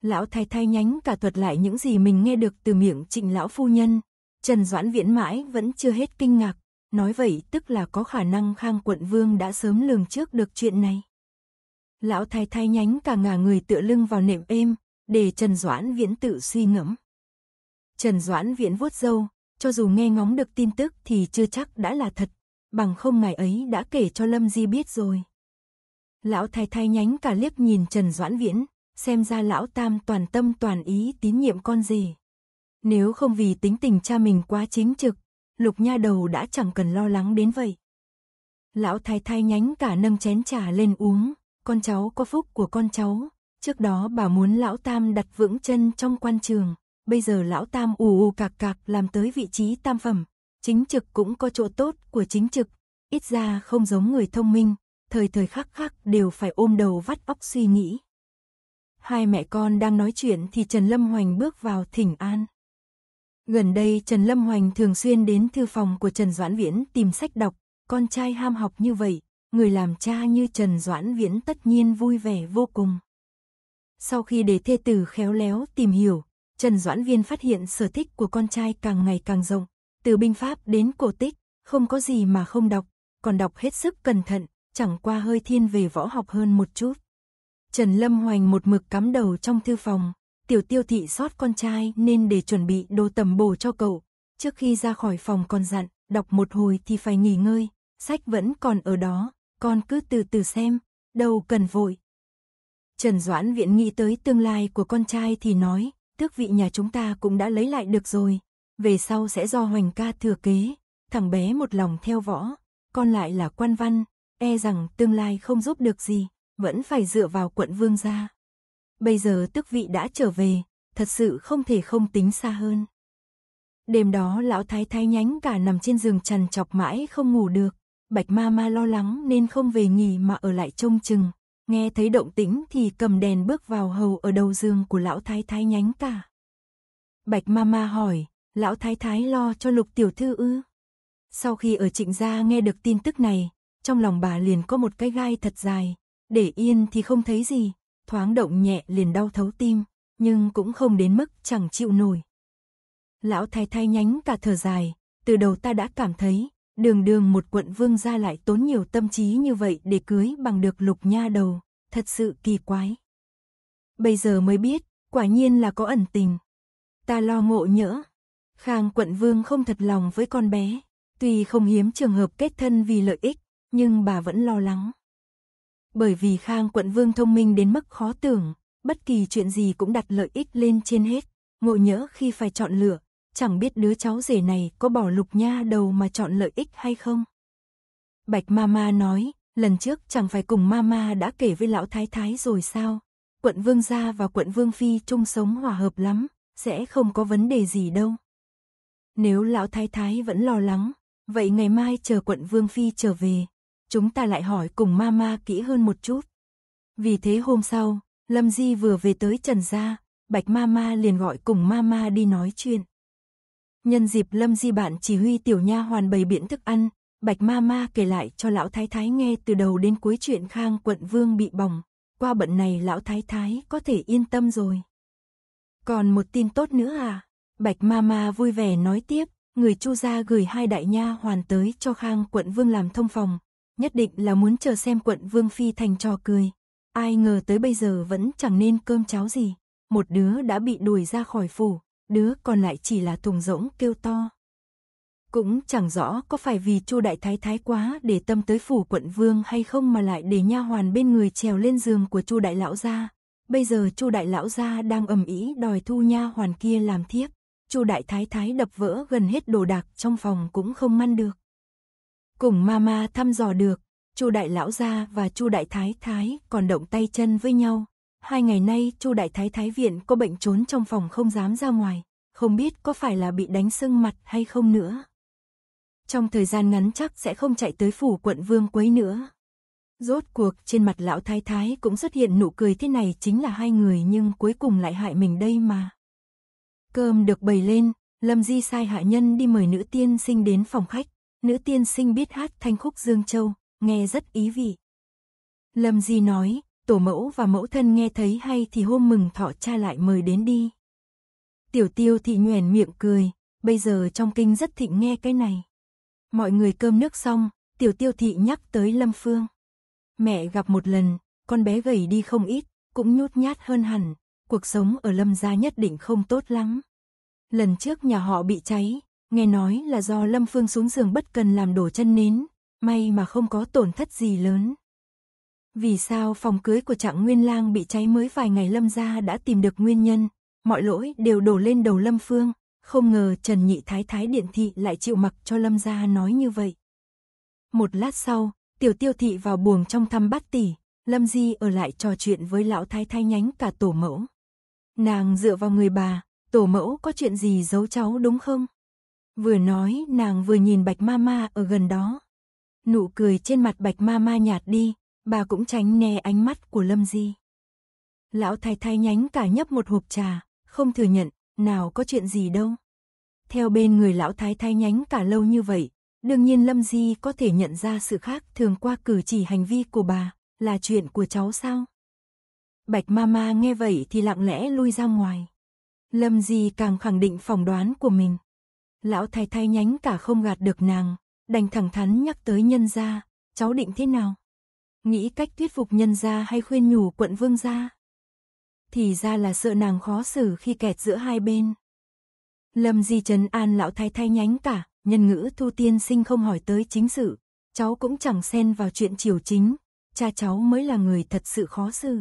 Lão thái Thay nhánh cả thuật lại những gì mình nghe được từ miệng trịnh lão phu nhân. Trần Doãn Viễn mãi vẫn chưa hết kinh ngạc, nói vậy tức là có khả năng Khang Quận Vương đã sớm lường trước được chuyện này. Lão thái Thay nhánh cả ngả người tựa lưng vào nệm êm, để Trần Doãn Viễn tự suy ngẫm. Trần Doãn Viễn vuốt râu, cho dù nghe ngóng được tin tức thì chưa chắc đã là thật, bằng không ngày ấy đã kể cho Lâm Di biết rồi. Lão thái thái nhánh cả liếc nhìn Trần Doãn Viễn, xem ra lão tam toàn tâm toàn ý tín nhiệm con gì. Nếu không vì tính tình cha mình quá chính trực, lục nha đầu đã chẳng cần lo lắng đến vậy. Lão thái thái nhánh cả nâng chén trà lên uống, con cháu có phúc của con cháu, Trước đó bà muốn lão tam đặt vững chân trong quan trường, bây giờ lão tam ù ù cạc cạc làm tới vị trí tam phẩm. Chính trực cũng có chỗ tốt của chính trực, ít ra không giống người thông minh, thời thời khắc khắc đều phải ôm đầu vắt óc suy nghĩ. Hai mẹ con đang nói chuyện thì Trần Lâm Hoành bước vào thỉnh an. Gần đây Trần Lâm Hoành thường xuyên đến thư phòng của Trần Doãn Viễn tìm sách đọc, con trai ham học như vậy, người làm cha như Trần Doãn Viễn tất nhiên vui vẻ vô cùng. Sau khi để thê tử khéo léo tìm hiểu, Trần Doãn Viên phát hiện sở thích của con trai càng ngày càng rộng, từ binh pháp đến cổ tích, không có gì mà không đọc, còn đọc hết sức cẩn thận, chẳng qua hơi thiên về võ học hơn một chút. Trần Lâm Hoành một mực cắm đầu trong thư phòng, tiểu tiêu thị sót con trai nên để chuẩn bị đồ tầm bổ cho cậu. Trước khi ra khỏi phòng con dặn, đọc một hồi thì phải nghỉ ngơi, sách vẫn còn ở đó, con cứ từ từ xem, đâu cần vội, Trần Doãn Viện nghĩ tới tương lai của con trai thì nói, tước vị nhà chúng ta cũng đã lấy lại được rồi, về sau sẽ do Hoành ca thừa kế, thằng bé một lòng theo võ, con lại là quan văn, e rằng tương lai không giúp được gì, vẫn phải dựa vào quận vương gia. Bây giờ tước vị đã trở về, thật sự không thể không tính xa hơn. Đêm đó lão thái thái nhánh cả nằm trên giường trằn chọc mãi không ngủ được, Bạch ma ma lo lắng nên không về nghỉ mà ở lại trông chừng, Nghe thấy động tĩnh thì cầm đèn bước vào hầu ở đầu giường của lão thái thái nhánh cả. Bạch Mama hỏi, lão thái thái lo cho lục tiểu thư ư? Sau khi ở trịnh gia nghe được tin tức này, trong lòng bà liền có một cái gai thật dài, để yên thì không thấy gì, thoáng động nhẹ liền đau thấu tim, nhưng cũng không đến mức chẳng chịu nổi. Lão thái thái nhánh cả thở dài, từ đầu ta đã cảm thấy, Đường đường một quận vương gia lại tốn nhiều tâm trí như vậy để cưới bằng được lục nha đầu, thật sự kỳ quái. Bây giờ mới biết, quả nhiên là có ẩn tình. Ta lo ngộ nhỡ. Khang quận vương không thật lòng với con bé, tuy không hiếm trường hợp kết thân vì lợi ích, nhưng bà vẫn lo lắng. Bởi vì Khang quận vương thông minh đến mức khó tưởng, bất kỳ chuyện gì cũng đặt lợi ích lên trên hết, ngộ nhỡ khi phải chọn lựa, chẳng biết đứa cháu rể này có bỏ lục nha đầu mà chọn lợi ích hay không. Bạch Mama nói, lần trước chẳng phải cùng Mama đã kể với lão thái thái rồi sao? Quận Vương Gia và quận Vương Phi chung sống hòa hợp lắm, sẽ không có vấn đề gì đâu. Nếu lão thái thái vẫn lo lắng, vậy ngày mai chờ quận Vương Phi trở về, chúng ta lại hỏi cùng Mama kỹ hơn một chút. Vì thế hôm sau, Lâm Di vừa về tới Trần Gia, Bạch Mama liền gọi cùng Mama đi nói chuyện. Nhân dịp Lâm Di bạn chỉ huy tiểu nha hoàn bày biện thức ăn, Bạch Ma Ma kể lại cho lão thái thái nghe từ đầu đến cuối chuyện Khang quận vương bị bỏng, qua bận này lão thái thái có thể yên tâm rồi. Còn một tin tốt nữa à? Bạch Ma Ma vui vẻ nói tiếp, người Chu gia gửi hai đại nha hoàn tới cho Khang quận vương làm thông phòng, nhất định là muốn chờ xem quận vương phi thành trò cười. Ai ngờ tới bây giờ vẫn chẳng nên cơm cháo gì, một đứa đã bị đuổi ra khỏi phủ, đứa còn lại chỉ là thùng rỗng kêu to. Cũng chẳng rõ có phải vì Chu Đại Thái thái quá để tâm tới phủ quận vương hay không mà lại để nha hoàn bên người trèo lên giường của Chu Đại lão gia. Bây giờ Chu Đại lão gia đang ầm ĩ đòi thu nha hoàn kia làm thiếp, Chu Đại Thái thái đập vỡ gần hết đồ đạc trong phòng cũng không ngăn được. Cùng mama thăm dò được, Chu Đại lão gia và Chu Đại Thái thái còn động tay chân với nhau, Hai ngày nay, Chu Đại Thái Thái Viện có bệnh trốn trong phòng không dám ra ngoài, không biết có phải là bị đánh sưng mặt hay không nữa. Trong thời gian ngắn chắc sẽ không chạy tới phủ quận vương quấy nữa. Rốt cuộc trên mặt lão thái thái cũng xuất hiện nụ cười thế này chính là hai người nhưng cuối cùng lại hại mình đây mà. Cơm được bày lên, Lâm Di sai hạ nhân đi mời nữ tiên sinh đến phòng khách. Nữ tiên sinh biết hát thanh khúc Dương Châu, nghe rất ý vị. Lâm Di nói, Tổ mẫu và mẫu thân nghe thấy hay thì hôm mừng thọ cha lại mời đến đi. Tiểu tiêu thị nhoèn miệng cười, bây giờ trong kinh rất thịnh nghe cái này. Mọi người cơm nước xong, tiểu tiêu thị nhắc tới Lâm Phương. Mẹ gặp một lần, con bé gầy đi không ít, cũng nhút nhát hơn hẳn, cuộc sống ở Lâm gia nhất định không tốt lắm. Lần trước nhà họ bị cháy, nghe nói là do Lâm Phương xuống giường bất cần làm đổ chân nến, may mà không có tổn thất gì lớn. Vì sao phòng cưới của Trạng Nguyên Lang bị cháy mới vài ngày Lâm gia đã tìm được nguyên nhân, mọi lỗi đều đổ lên đầu Lâm Phương, không ngờ Trần Nhị Thái Thái Điện Thị lại chịu mặc cho Lâm gia nói như vậy. Một lát sau, Tiểu Tiêu Thị vào buồng trong thăm bát tỷ, Lâm Di ở lại trò chuyện với lão thái thái nhánh cả tổ mẫu. Nàng dựa vào người bà, tổ mẫu có chuyện gì giấu cháu đúng không? Vừa nói nàng vừa nhìn bạch ma ma ở gần đó. Nụ cười trên mặt bạch ma ma nhạt đi, bà cũng tránh né ánh mắt của Lâm Di. Lão thái thái nhánh cả nhấp một hộp trà, không thừa nhận, nào có chuyện gì đâu. Theo bên người lão thái thái nhánh cả lâu như vậy, đương nhiên Lâm Di có thể nhận ra sự khác thường qua cử chỉ hành vi của bà, là chuyện của cháu sao? Bạch Mama nghe vậy thì lặng lẽ lui ra ngoài. Lâm Di càng khẳng định phỏng đoán của mình. Lão thái thái nhánh cả không gạt được nàng, đành thẳng thắn nhắc tới nhân gia, cháu định thế nào? nghĩ cách thuyết phục nhân gia hay khuyên nhủ quận vương gia. Thì ra là sợ nàng khó xử khi kẹt giữa hai bên. Lâm Di Trấn An lão thái thay nhánh cả, nhân ngữ thu tiên sinh không hỏi tới chính sự, cháu cũng chẳng xen vào chuyện triều chính, cha cháu mới là người thật sự khó xử.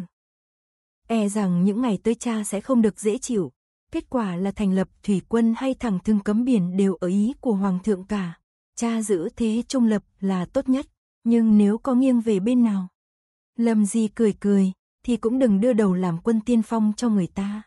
E rằng những ngày tới cha sẽ không được dễ chịu, kết quả là thành lập thủy quân hay thẳng thương cấm biển đều ở ý của hoàng thượng cả, cha giữ thế trung lập là tốt nhất. Nhưng nếu có nghiêng về bên nào, Lâm Di cười cười, thì cũng đừng đưa đầu làm quân tiên phong cho người ta.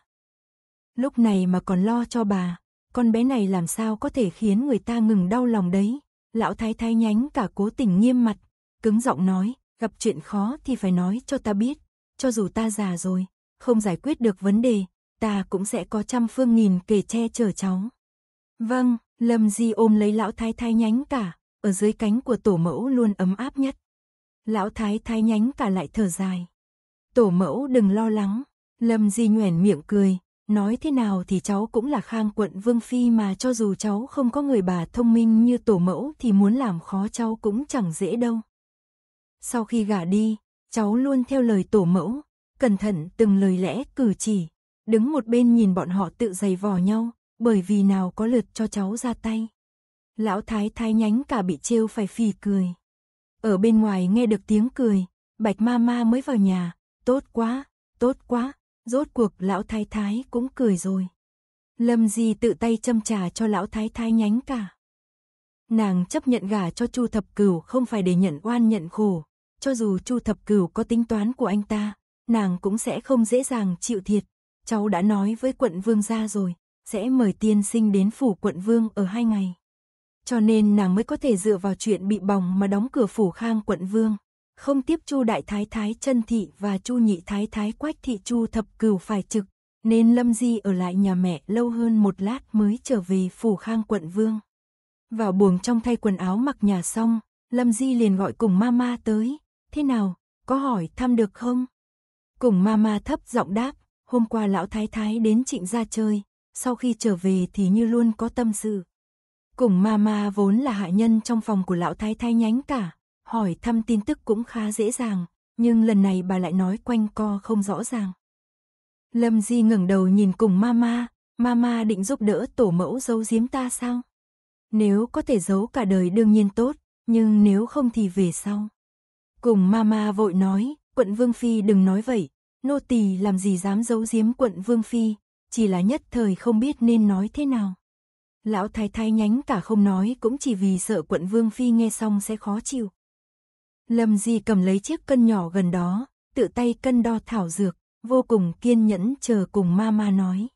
Lúc này mà còn lo cho bà, con bé này làm sao có thể khiến người ta ngừng đau lòng đấy. Lão thái thái nhánh cả cố tình nghiêm mặt, cứng giọng nói, gặp chuyện khó thì phải nói cho ta biết, cho dù ta già rồi, không giải quyết được vấn đề, ta cũng sẽ có trăm phương nghìn kể che chở cháu. Vâng, Lâm Di ôm lấy lão thái thái nhánh cả, ở dưới cánh của tổ mẫu luôn ấm áp nhất. Lão thái thái nhánh cả lại thở dài. Tổ mẫu đừng lo lắng, Lâm Di nhoẻn miệng cười, nói thế nào thì cháu cũng là khang quận Vương Phi mà cho dù cháu không có người bà thông minh như tổ mẫu thì muốn làm khó cháu cũng chẳng dễ đâu. Sau khi gả đi, cháu luôn theo lời tổ mẫu, cẩn thận từng lời lẽ cử chỉ, đứng một bên nhìn bọn họ tự giày vò nhau, bởi vì nào có lượt cho cháu ra tay lão thái thái nhánh cả bị trêu phải phì cười. Ở bên ngoài nghe được tiếng cười, bạch ma ma mới vào nhà, tốt quá, tốt quá, rốt cuộc lão thái thái cũng cười rồi. Lâm Di tự tay châm trà cho lão thái thái nhánh cả. Nàng chấp nhận gả cho Chu Thập Cửu không phải để nhận oan nhận khổ, cho dù Chu Thập Cửu có tính toán của anh ta, nàng cũng sẽ không dễ dàng chịu thiệt. Cháu đã nói với quận vương gia rồi, sẽ mời tiên sinh đến phủ quận vương ở hai ngày cho nên nàng mới có thể dựa vào chuyện bị bỏng mà đóng cửa phủ khang quận vương. Không tiếp Chu Đại Thái Thái chân Thị và Chu Nhị Thái Thái Quách Thị Chu Thập Cửu phải trực, nên Lâm Di ở lại nhà mẹ lâu hơn một lát mới trở về phủ khang quận vương. Vào buồng trong thay quần áo mặc nhà xong, Lâm Di liền gọi cùng mama tới, thế nào, có hỏi thăm được không? Cùng mama thấp giọng đáp, hôm qua lão thái thái đến trịnh gia chơi, sau khi trở về thì như luôn có tâm sự, Cùng mama vốn là hạ nhân trong phòng của lão thái thái nhánh cả, hỏi thăm tin tức cũng khá dễ dàng, nhưng lần này bà lại nói quanh co không rõ ràng. Lâm Di ngẩng đầu nhìn cùng mama, mama định giúp đỡ tổ mẫu giấu giếm ta sao? Nếu có thể giấu cả đời đương nhiên tốt, nhưng nếu không thì về sau. Cùng mama vội nói, quận Vương Phi đừng nói vậy, nô tỳ làm gì dám giấu giếm quận Vương Phi, chỉ là nhất thời không biết nên nói thế nào. Lão thái thái nhánh cả không nói cũng chỉ vì sợ quận vương phi nghe xong sẽ khó chịu. Lâm Di cầm lấy chiếc cân nhỏ gần đó, tự tay cân đo thảo dược, vô cùng kiên nhẫn chờ cùng mama nói.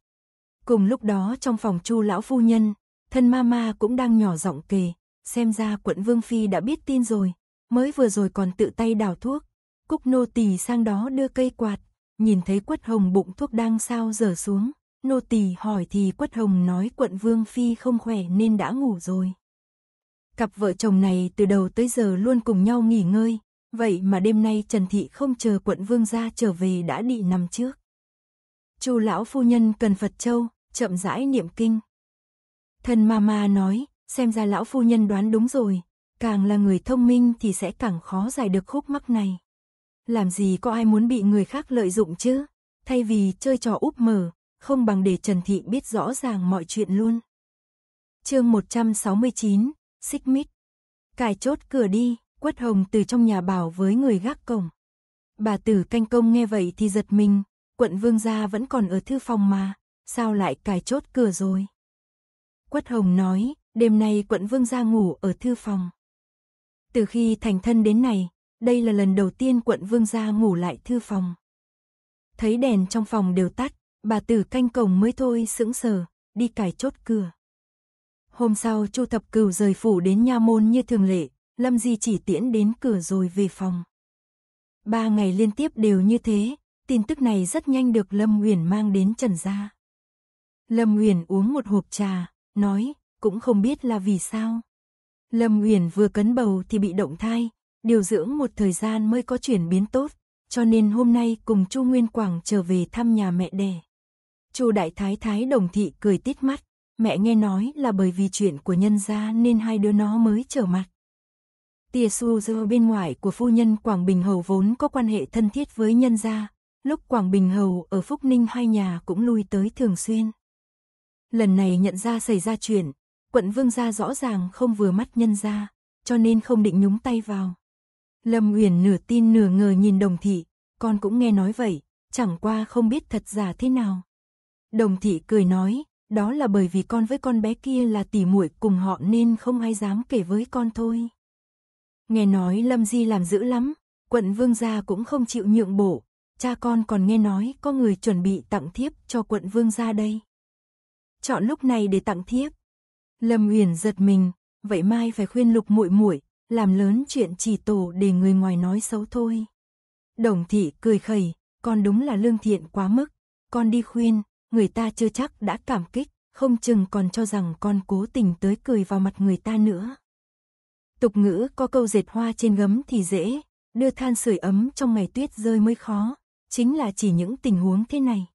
Cùng lúc đó trong phòng Chu lão phu nhân, thân mama cũng đang nhỏ giọng kề, xem ra quận vương phi đã biết tin rồi, mới vừa rồi còn tự tay đào thuốc. Cúc nô tỳ sang đó đưa cây quạt, nhìn thấy quất hồng bụng thuốc đang sao dở xuống, Nô tỳ hỏi thì Quất Hồng nói quận Vương Phi không khỏe nên đã ngủ rồi. Cặp vợ chồng này từ đầu tới giờ luôn cùng nhau nghỉ ngơi, vậy mà đêm nay Trần Thị không chờ quận Vương ra trở về đã đi nằm trước. Chu lão phu nhân cần Phật Châu, chậm rãi niệm kinh. Thần Mama nói, xem ra lão phu nhân đoán đúng rồi, càng là người thông minh thì sẽ càng khó giải được khúc mắc này. Làm gì có ai muốn bị người khác lợi dụng chứ? Thay vì chơi trò úp mở, không bằng để Trần Thị biết rõ ràng mọi chuyện luôn. chương 169, xích mít. Cài chốt cửa đi, quất hồng từ trong nhà bảo với người gác cổng. Bà tử canh công nghe vậy thì giật mình, quận vương gia vẫn còn ở thư phòng mà, sao lại cài chốt cửa rồi? Quất hồng nói, đêm nay quận vương gia ngủ ở thư phòng. Từ khi thành thân đến này, đây là lần đầu tiên quận vương gia ngủ lại thư phòng. Thấy đèn trong phòng đều tắt, Bà tử canh cổng mới thôi sững sờ, đi cài chốt cửa. Hôm sau Chu Thập Cửu rời phủ đến nha môn như thường lệ, Lâm Di chỉ tiễn đến cửa rồi về phòng. Ba ngày liên tiếp đều như thế, tin tức này rất nhanh được Lâm Uyển mang đến Trần gia. Lâm Uyển uống một hộp trà, nói, cũng không biết là vì sao. Lâm Uyển vừa cấn bầu thì bị động thai, điều dưỡng một thời gian mới có chuyển biến tốt, cho nên hôm nay cùng Chu Nguyên Quảng trở về thăm nhà mẹ đẻ. Chu đại thái thái đồng thị cười tít mắt, mẹ nghe nói là bởi vì chuyện của nhân gia nên hai đứa nó mới trở mặt. Tia su dơ bên ngoài của phu nhân Quảng Bình Hầu vốn có quan hệ thân thiết với nhân gia, lúc Quảng Bình Hầu ở Phúc Ninh hai nhà cũng lui tới thường xuyên. Lần này nhận ra xảy ra chuyện, quận vương gia rõ ràng không vừa mắt nhân gia, cho nên không định nhúng tay vào. Lâm Uyển nửa tin nửa ngờ nhìn đồng thị, con cũng nghe nói vậy, chẳng qua không biết thật giả thế nào. Đồng thị cười nói, đó là bởi vì con với con bé kia là tỉ muội cùng họ nên không ai dám kể với con thôi. Nghe nói Lâm Di làm dữ lắm, quận vương gia cũng không chịu nhượng bộ, cha con còn nghe nói có người chuẩn bị tặng thiếp cho quận vương gia đây. Chọn lúc này để tặng thiếp. Lâm Uyển giật mình, vậy mai phải khuyên Lục muội muội, làm lớn chuyện chỉ tổ để người ngoài nói xấu thôi. Đồng thị cười khẩy, con đúng là lương thiện quá mức, con đi khuyên, người ta chưa chắc đã cảm kích, không chừng còn cho rằng con cố tình tới cười vào mặt người ta nữa. Tục ngữ có câu dệt hoa trên gấm thì dễ, đưa than sưởi ấm trong ngày tuyết rơi mới khó, chính là chỉ những tình huống thế này.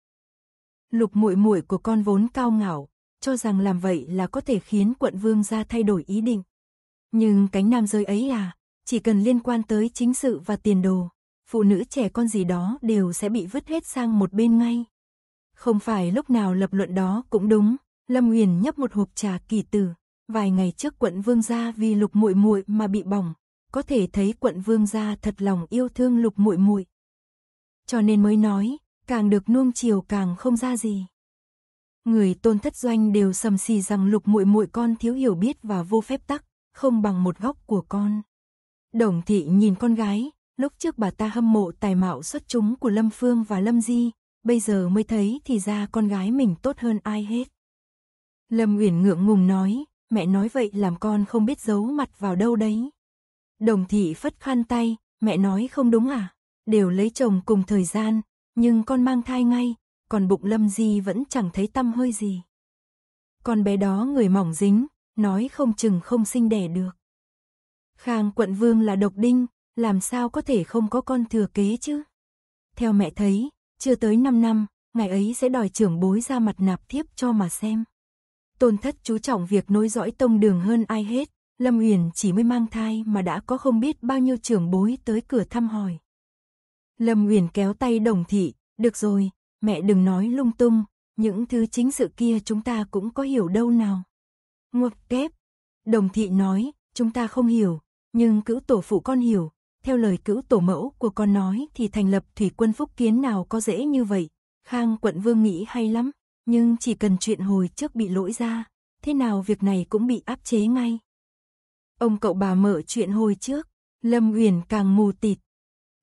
Lục muội muội của con vốn cao ngạo, cho rằng làm vậy là có thể khiến quận vương gia thay đổi ý định. Nhưng cánh nam giới ấy là, chỉ cần liên quan tới chính sự và tiền đồ, phụ nữ trẻ con gì đó đều sẽ bị vứt hết sang một bên ngay. Không phải lúc nào lập luận đó cũng đúng. Lâm Uyển nhấp một hộp trà kỳ tử, vài ngày trước quận vương gia vì Lục Muội Muội mà bị bỏng, có thể thấy quận vương gia thật lòng yêu thương Lục Muội Muội. Cho nên mới nói, càng được nuông chiều càng không ra gì. Người tôn thất doanh đều sầm xì rằng Lục Muội Muội con thiếu hiểu biết và vô phép tắc, không bằng một góc của con. Đồng thị nhìn con gái, lúc trước bà ta hâm mộ tài mạo xuất chúng của Lâm Phương và Lâm Di, bây giờ mới thấy thì ra con gái mình tốt hơn ai hết. Lâm Uyển ngượng ngùng nói, mẹ nói vậy làm con không biết giấu mặt vào đâu đấy. Đồng thị phất khăn tay, mẹ nói không đúng à, đều lấy chồng cùng thời gian, nhưng con mang thai ngay, còn bụng Lâm Di vẫn chẳng thấy tâm hơi gì. Con bé đó người mỏng dính, nói không chừng không sinh đẻ được. Khang quận vương là độc đinh, làm sao có thể không có con thừa kế chứ? Theo mẹ thấy, chưa tới 5 năm, ngày ấy sẽ đòi trưởng bối ra mặt nạp thiếp cho mà xem. Tôn thất chú trọng việc nối dõi tông đường hơn ai hết, Lâm Uyển chỉ mới mang thai mà đã có không biết bao nhiêu trưởng bối tới cửa thăm hỏi. Lâm Uyển kéo tay đồng thị, được rồi, mẹ đừng nói lung tung, những thứ chính sự kia chúng ta cũng có hiểu đâu nào. ngột kép, đồng thị nói, chúng ta không hiểu, nhưng cữu tổ phụ con hiểu, theo lời cữu tổ mẫu của con nói thì thành lập thủy quân phúc kiến nào có dễ như vậy. Khang quận vương nghĩ hay lắm, nhưng chỉ cần chuyện hồi trước bị lỗi ra, thế nào việc này cũng bị áp chế ngay. Ông cậu bà mở chuyện hồi trước, Lâm Uyển càng mù tịt.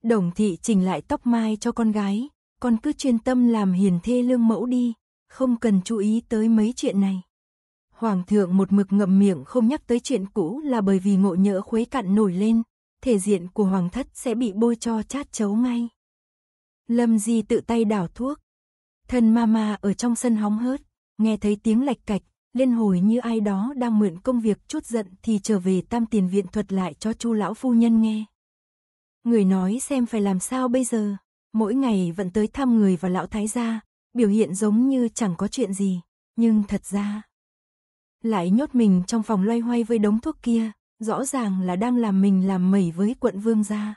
Đồng thị chỉnh lại tóc mai cho con gái, con cứ chuyên tâm làm hiền thê lương mẫu đi, không cần chú ý tới mấy chuyện này. Hoàng thượng một mực ngậm miệng không nhắc tới chuyện cũ là bởi vì ngộ nhỡ khuấy cạn nổi lên, thể diện của hoàng thất sẽ bị bôi cho chát chấu ngay. Lâm Di tự tay đảo thuốc. Thân mama ở trong sân hóng hớt, nghe thấy tiếng lạch cạch, lên hồi như ai đó đang mượn công việc chút giận thì trở về tam tiền viện thuật lại cho chu lão phu nhân nghe. Người nói xem phải làm sao bây giờ, mỗi ngày vẫn tới thăm người và lão thái gia, biểu hiện giống như chẳng có chuyện gì, nhưng thật ra lại nhốt mình trong phòng loay hoay với đống thuốc kia, rõ ràng là đang làm mình làm mẩy với quận vương gia.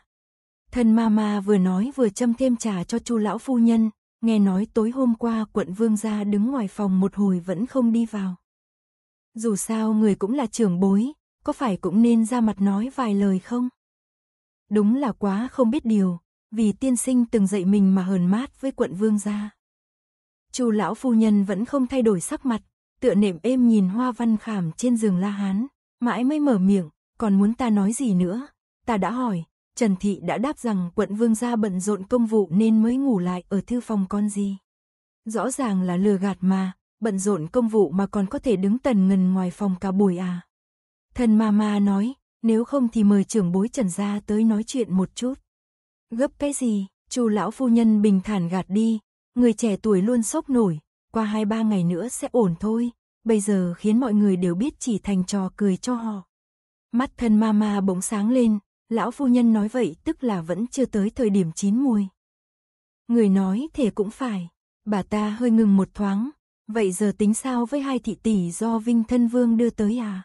Thân mama vừa nói vừa châm thêm trà cho chu lão phu nhân, nghe nói tối hôm qua quận vương gia đứng ngoài phòng một hồi vẫn không đi vào. Dù sao người cũng là trưởng bối, có phải cũng nên ra mặt nói vài lời không? Đúng là quá không biết điều, vì tiên sinh từng dạy mình mà hờn mát với quận vương gia. Chu lão phu nhân vẫn không thay đổi sắc mặt, tựa nệm êm nhìn hoa văn khảm trên giường La Hán, mãi mới mở miệng, còn muốn ta nói gì nữa? Ta đã hỏi, Trần Thị đã đáp rằng quận vương gia bận rộn công vụ nên mới ngủ lại ở thư phòng con gì. Rõ ràng là lừa gạt mà, bận rộn công vụ mà còn có thể đứng tần ngần ngoài phòng cả buổi à. Thần mama nói, nếu không thì mời trưởng bối Trần gia tới nói chuyện một chút. Gấp cái gì, chu lão phu nhân bình thản gạt đi, người trẻ tuổi luôn sốc nổi, qua hai ba ngày nữa sẽ ổn thôi, bây giờ khiến mọi người đều biết chỉ thành trò cười cho họ. Mắt thân ma ma bỗng sáng lên, lão phu nhân nói vậy tức là vẫn chưa tới thời điểm chín mùi. Người nói thể cũng phải, bà ta hơi ngừng một thoáng, vậy giờ tính sao với hai thị tỷ do Vinh Thân Vương đưa tới à?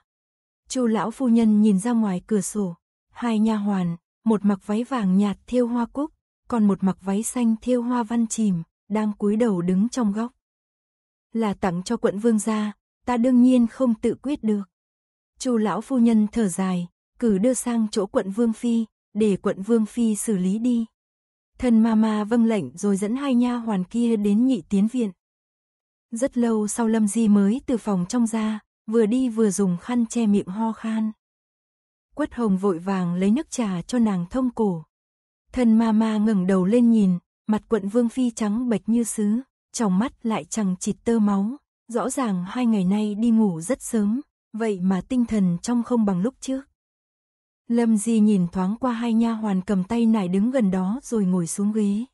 Chu lão phu nhân nhìn ra ngoài cửa sổ, hai nha hoàn, một mặc váy vàng nhạt thêu hoa cúc, còn một mặc váy xanh thêu hoa văn chìm, đang cúi đầu đứng trong góc. Là tặng cho quận vương gia, ta đương nhiên không tự quyết được. Chu lão phu nhân thở dài, cử đưa sang chỗ quận Vương Phi, để quận Vương Phi xử lý đi. Thần ma ma vâng lệnh rồi dẫn hai nha hoàn kia đến nhị tiến viện. Rất lâu sau Lâm Di mới từ phòng trong ra, vừa đi vừa dùng khăn che miệng ho khan. Quất Hồng vội vàng lấy nước trà cho nàng thông cổ. Thần ma ma ngẩng đầu lên nhìn, mặt quận Vương Phi trắng bệch như sứ, trong mắt lại chẳng chịt tơ máu, rõ ràng hai ngày nay đi ngủ rất sớm, Vậy mà tinh thần trong không bằng lúc trước. Lâm Di nhìn thoáng qua hai nha hoàn cầm tay nải đứng gần đó rồi ngồi xuống ghế.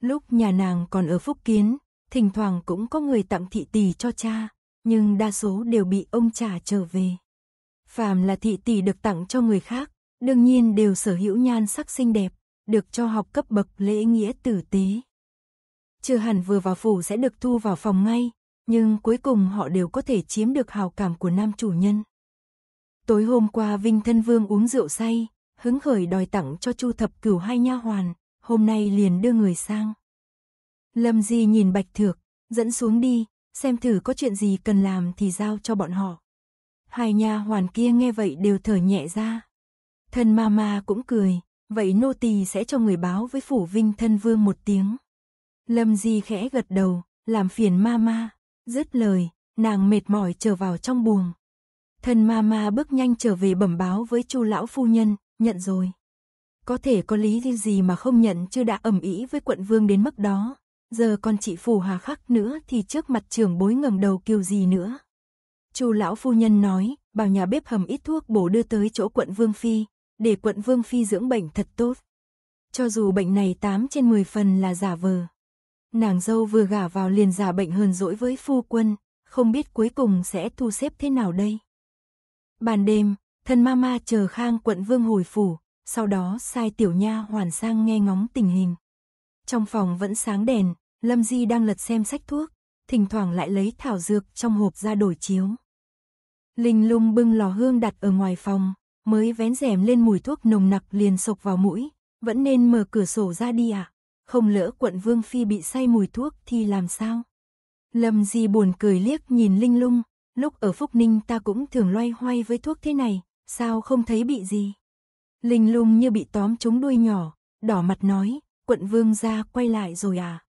Lúc nhà nàng còn ở Phúc Kiến, thỉnh thoảng cũng có người tặng thị tỷ cho cha, nhưng đa số đều bị ông trả trở về. Phàm là thị tỷ được tặng cho người khác, đương nhiên đều sở hữu nhan sắc xinh đẹp, được cho học cấp bậc lễ nghĩa tử tế. Chưa hẳn vừa vào phủ sẽ được thu vào phòng ngay, nhưng cuối cùng họ đều có thể chiếm được hào cảm của nam chủ nhân. Tối hôm qua Vinh Thân Vương uống rượu say, hứng khởi đòi tặng cho Chu Thập Cửu hai nha hoàn, hôm nay liền đưa người sang. Lâm Di nhìn Bạch Thược, dẫn xuống đi, xem thử có chuyện gì cần làm thì giao cho bọn họ. Hai nha hoàn kia nghe vậy đều thở nhẹ ra. Thân ma ma cũng cười, vậy nô tỳ sẽ cho người báo với phủ Vinh Thân Vương một tiếng. Lâm Di khẽ gật đầu, làm phiền ma ma Dứt lời, nàng mệt mỏi trở vào trong buồng. Thần ma ma bước nhanh trở về bẩm báo với chu lão phu nhân, nhận rồi. Có thể có lý gì mà không nhận chưa đã ẩm ý với quận vương đến mức đó. Giờ còn chị phù hà khắc nữa thì trước mặt trưởng bối ngẩng đầu kêu gì nữa. chu lão phu nhân nói, bảo nhà bếp hầm ít thuốc bổ đưa tới chỗ quận vương phi, để quận vương phi dưỡng bệnh thật tốt. Cho dù bệnh này 8 trên 10 phần là giả vờ, Nàng dâu vừa gả vào liền giả bệnh hơn dỗi với phu quân, không biết cuối cùng sẽ thu xếp thế nào đây. Ban đêm, thân mama chờ Khang quận vương hồi phủ, sau đó sai tiểu nha hoàn sang nghe ngóng tình hình. Trong phòng vẫn sáng đèn, Lâm Di đang lật xem sách thuốc, thỉnh thoảng lại lấy thảo dược trong hộp ra đổi chiếu. Linh lung bưng lò hương đặt ở ngoài phòng, mới vén rèm lên mùi thuốc nồng nặc liền sộc vào mũi, vẫn nên mở cửa sổ ra đi à? không lỡ quận Vương Phi bị say mùi thuốc thì làm sao? Lâm Di buồn cười liếc nhìn Linh Lung, lúc ở Phúc Ninh ta cũng thường loay hoay với thuốc thế này, sao không thấy bị gì? Linh Lung như bị tóm trúng đuôi nhỏ, đỏ mặt nói, quận Vương ra quay lại rồi à?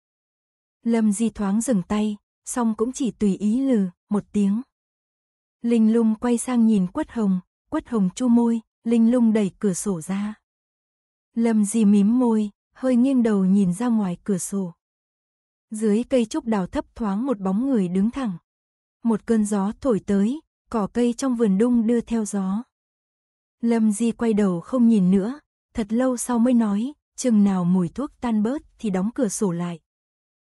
Lâm Di thoáng dừng tay, xong cũng chỉ tùy ý lừ, một tiếng. Linh Lung quay sang nhìn Quất Hồng, Quất Hồng chu môi, Linh Lung đẩy cửa sổ ra. Lâm Di mím môi, hơi nghiêng đầu nhìn ra ngoài cửa sổ. Dưới cây trúc đào thấp thoáng một bóng người đứng thẳng. Một cơn gió thổi tới, cỏ cây trong vườn đung đưa theo gió. Lâm Di quay đầu không nhìn nữa, thật lâu sau mới nói, chừng nào mùi thuốc tan bớt thì đóng cửa sổ lại.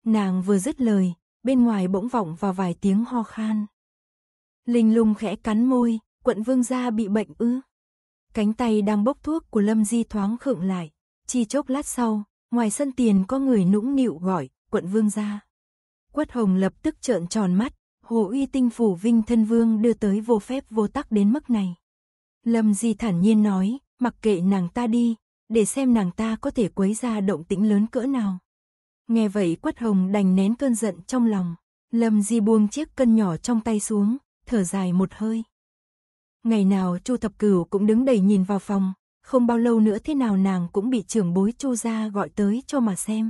Nàng vừa dứt lời, bên ngoài bỗng vọng vào vài tiếng ho khan. Linh lung khẽ cắn môi, quận vương gia bị bệnh ư. Cánh tay đang bốc thuốc của Lâm Di thoáng khựng lại. Chỉ chốc lát sau, ngoài sân tiền có người nũng nịu gọi, quận vương ra. Quất hồng lập tức trợn tròn mắt, hồ uy tinh phủ vinh thân vương đưa tới vô phép vô tắc đến mức này. Lâm Di thản nhiên nói, mặc kệ nàng ta đi, để xem nàng ta có thể quấy ra động tĩnh lớn cỡ nào. Nghe vậy quất hồng đành nén cơn giận trong lòng. Lâm Di buông chiếc cân nhỏ trong tay xuống, thở dài một hơi. Ngày nào Chu Thập Cửu cũng đứng đầy nhìn vào phòng, không bao lâu nữa thế nào nàng cũng bị trưởng bối chu ra gọi tới cho mà xem.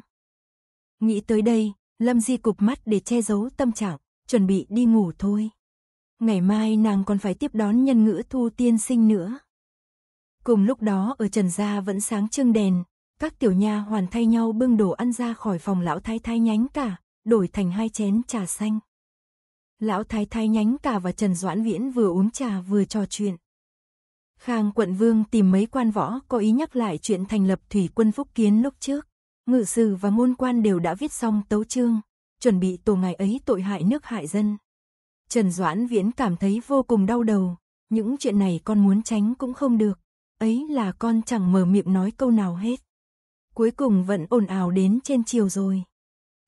Nghĩ tới đây, Lâm Di cụp mắt để che giấu tâm trạng, chuẩn bị đi ngủ thôi. Ngày mai nàng còn phải tiếp đón nhân ngữ thu tiên sinh nữa. Cùng lúc đó ở Trần Gia vẫn sáng trưng đèn, các tiểu nha hoàn thay nhau bưng đồ ăn ra khỏi phòng lão thái thái nhánh cả, đổi thành hai chén trà xanh. Lão thái thái nhánh cả và Trần Doãn Viễn vừa uống trà vừa trò chuyện. Khang quận vương tìm mấy quan võ có ý nhắc lại chuyện thành lập thủy quân phúc kiến lúc trước. Ngự sử và môn quan đều đã viết xong tấu chương, chuẩn bị tổ ngày ấy tội hại nước hại dân. Trần Doãn Viễn cảm thấy vô cùng đau đầu, những chuyện này con muốn tránh cũng không được, ấy là con chẳng mở miệng nói câu nào hết. Cuối cùng vẫn ồn ào đến trên chiều rồi.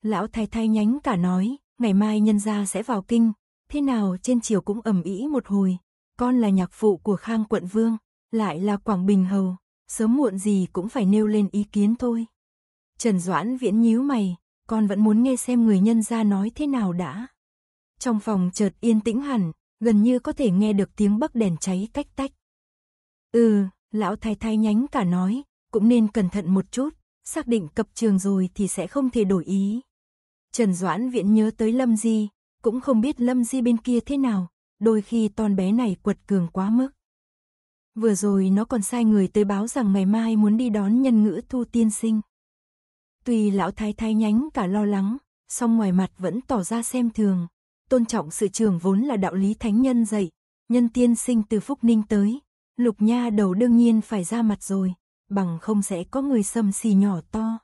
Lão thái thái nhánh cả nói, ngày mai nhân gia sẽ vào kinh, thế nào trên chiều cũng ẩm ý một hồi, con là nhạc phụ của Khang Quận Vương, lại là Quảng Bình Hầu, sớm muộn gì cũng phải nêu lên ý kiến thôi. Trần Doãn Viễn nhíu mày, con vẫn muốn nghe xem người nhân ra nói thế nào đã. Trong phòng chợt yên tĩnh hẳn, gần như có thể nghe được tiếng bấc đèn cháy cách tách. Ừ, lão thái thái nhánh cả nói, cũng nên cẩn thận một chút, xác định cập trường rồi thì sẽ không thể đổi ý. Trần Doãn Viễn nhớ tới Lâm Di, cũng không biết Lâm Di bên kia thế nào, đôi khi ton bé này quật cường quá mức. Vừa rồi nó còn sai người tới báo rằng ngày mai muốn đi đón nhân ngữ thu tiên sinh. Tuy lão thái thái nhánh cả lo lắng, song ngoài mặt vẫn tỏ ra xem thường, tôn trọng sự trường vốn là đạo lý thánh nhân dạy, nhân tiên sinh từ Phúc Ninh tới, lục nha đầu đương nhiên phải ra mặt rồi, bằng không sẽ có người sâm xì nhỏ to.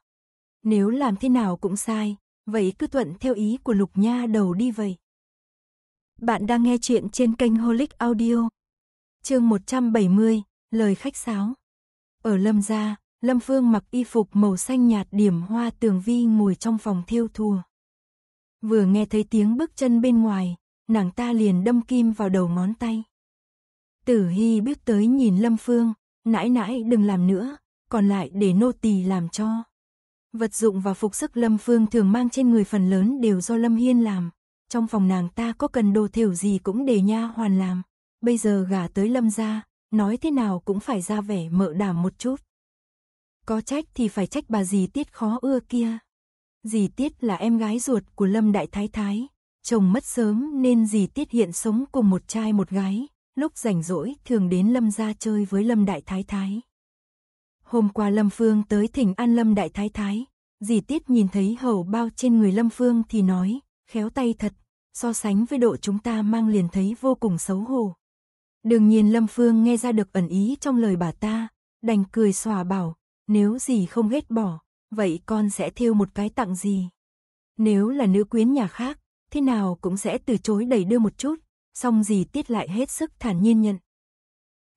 Nếu làm thế nào cũng sai, vậy cứ thuận theo ý của lục nha đầu đi vậy. Bạn đang nghe chuyện trên kênh Holic Audio. Chương 170, lời khách sáo. Ở Lâm gia, Lâm Phương mặc y phục màu xanh nhạt điểm hoa tường vi ngồi trong phòng thiêu thùa. Vừa nghe thấy tiếng bước chân bên ngoài, nàng ta liền đâm kim vào đầu ngón tay. Tử Hy biết tới nhìn Lâm Phương, nãi nãi đừng làm nữa, còn lại để nô tỳ làm cho. Vật dụng và phục sức Lâm Phương thường mang trên người phần lớn đều do Lâm Hiên làm, trong phòng nàng ta có cần đồ thiểu gì cũng để nha hoàn làm. Bây giờ gả tới lâm gia, nói thế nào cũng phải ra vẻ mợ đảm một chút. Có trách thì phải trách bà dì tiết khó ưa kia. Dì tiết là em gái ruột của lâm đại thái thái. Chồng mất sớm nên dì tiết hiện sống cùng một trai một gái. Lúc rảnh rỗi thường đến lâm gia chơi với lâm đại thái thái. Hôm qua lâm phương tới thỉnh an lâm đại thái thái. Dì tiết nhìn thấy hầu bao trên người lâm phương thì nói khéo tay thật, so sánh với độ chúng ta mang liền thấy vô cùng xấu hổ. Đương nhiên Lâm Phương nghe ra được ẩn ý trong lời bà ta, đành cười xòa bảo, nếu gì không ghét bỏ, vậy con sẽ thiêu một cái tặng gì. Nếu là nữ quyến nhà khác, thế nào cũng sẽ từ chối đầy đưa một chút, song dì Tiết lại hết sức thản nhiên nhận.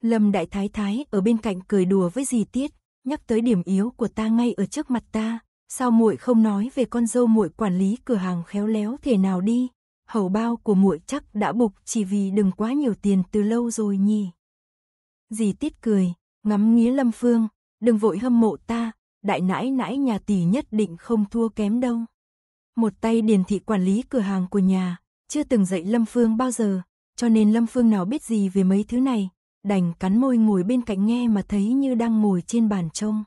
Lâm Đại Thái Thái ở bên cạnh cười đùa với dì Tiết, nhắc tới điểm yếu của ta ngay ở trước mặt ta, sao muội không nói về con dâu muội quản lý cửa hàng khéo léo thế nào đi? Hầu bao của muội chắc đã bục chỉ vì đừng quá nhiều tiền từ lâu rồi nhỉ. Dì Tít cười, ngắm nghía Lâm Phương, đừng vội hâm mộ ta, đại nãi nãi nhà tỷ nhất định không thua kém đâu. Một tay Điền thị quản lý cửa hàng của nhà, chưa từng dạy Lâm Phương bao giờ, cho nên Lâm Phương nào biết gì về mấy thứ này, đành cắn môi ngồi bên cạnh nghe mà thấy như đang ngồi trên bàn trông.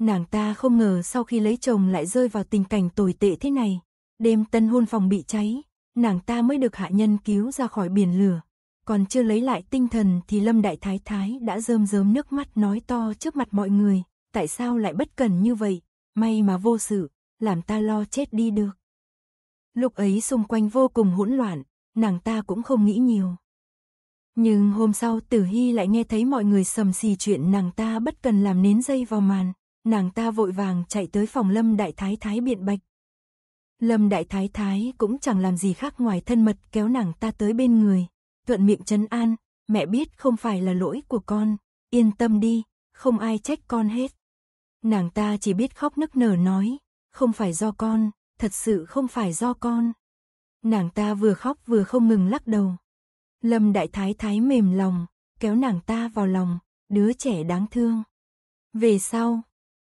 Nàng ta không ngờ sau khi lấy chồng lại rơi vào tình cảnh tồi tệ thế này. Đêm tân hôn phòng bị cháy, nàng ta mới được hạ nhân cứu ra khỏi biển lửa. Còn chưa lấy lại tinh thần thì Lâm Đại Thái Thái đã rơm rớm nước mắt nói to trước mặt mọi người. Tại sao lại bất cần như vậy? May mà vô sự, làm ta lo chết đi được. Lúc ấy xung quanh vô cùng hỗn loạn, nàng ta cũng không nghĩ nhiều. Nhưng hôm sau Tử Hy lại nghe thấy mọi người sầm xì chuyện nàng ta bất cần làm nến dây vào màn, nàng ta vội vàng chạy tới phòng Lâm Đại Thái Thái biện bạch. Lâm Đại Thái Thái cũng chẳng làm gì khác ngoài thân mật kéo nàng ta tới bên người, thuận miệng chấn an, mẹ biết không phải là lỗi của con, yên tâm đi, không ai trách con hết. Nàng ta chỉ biết khóc nức nở nói, không phải do con, thật sự không phải do con. Nàng ta vừa khóc vừa không ngừng lắc đầu. Lâm Đại Thái Thái mềm lòng, kéo nàng ta vào lòng, đứa trẻ đáng thương. Về sau,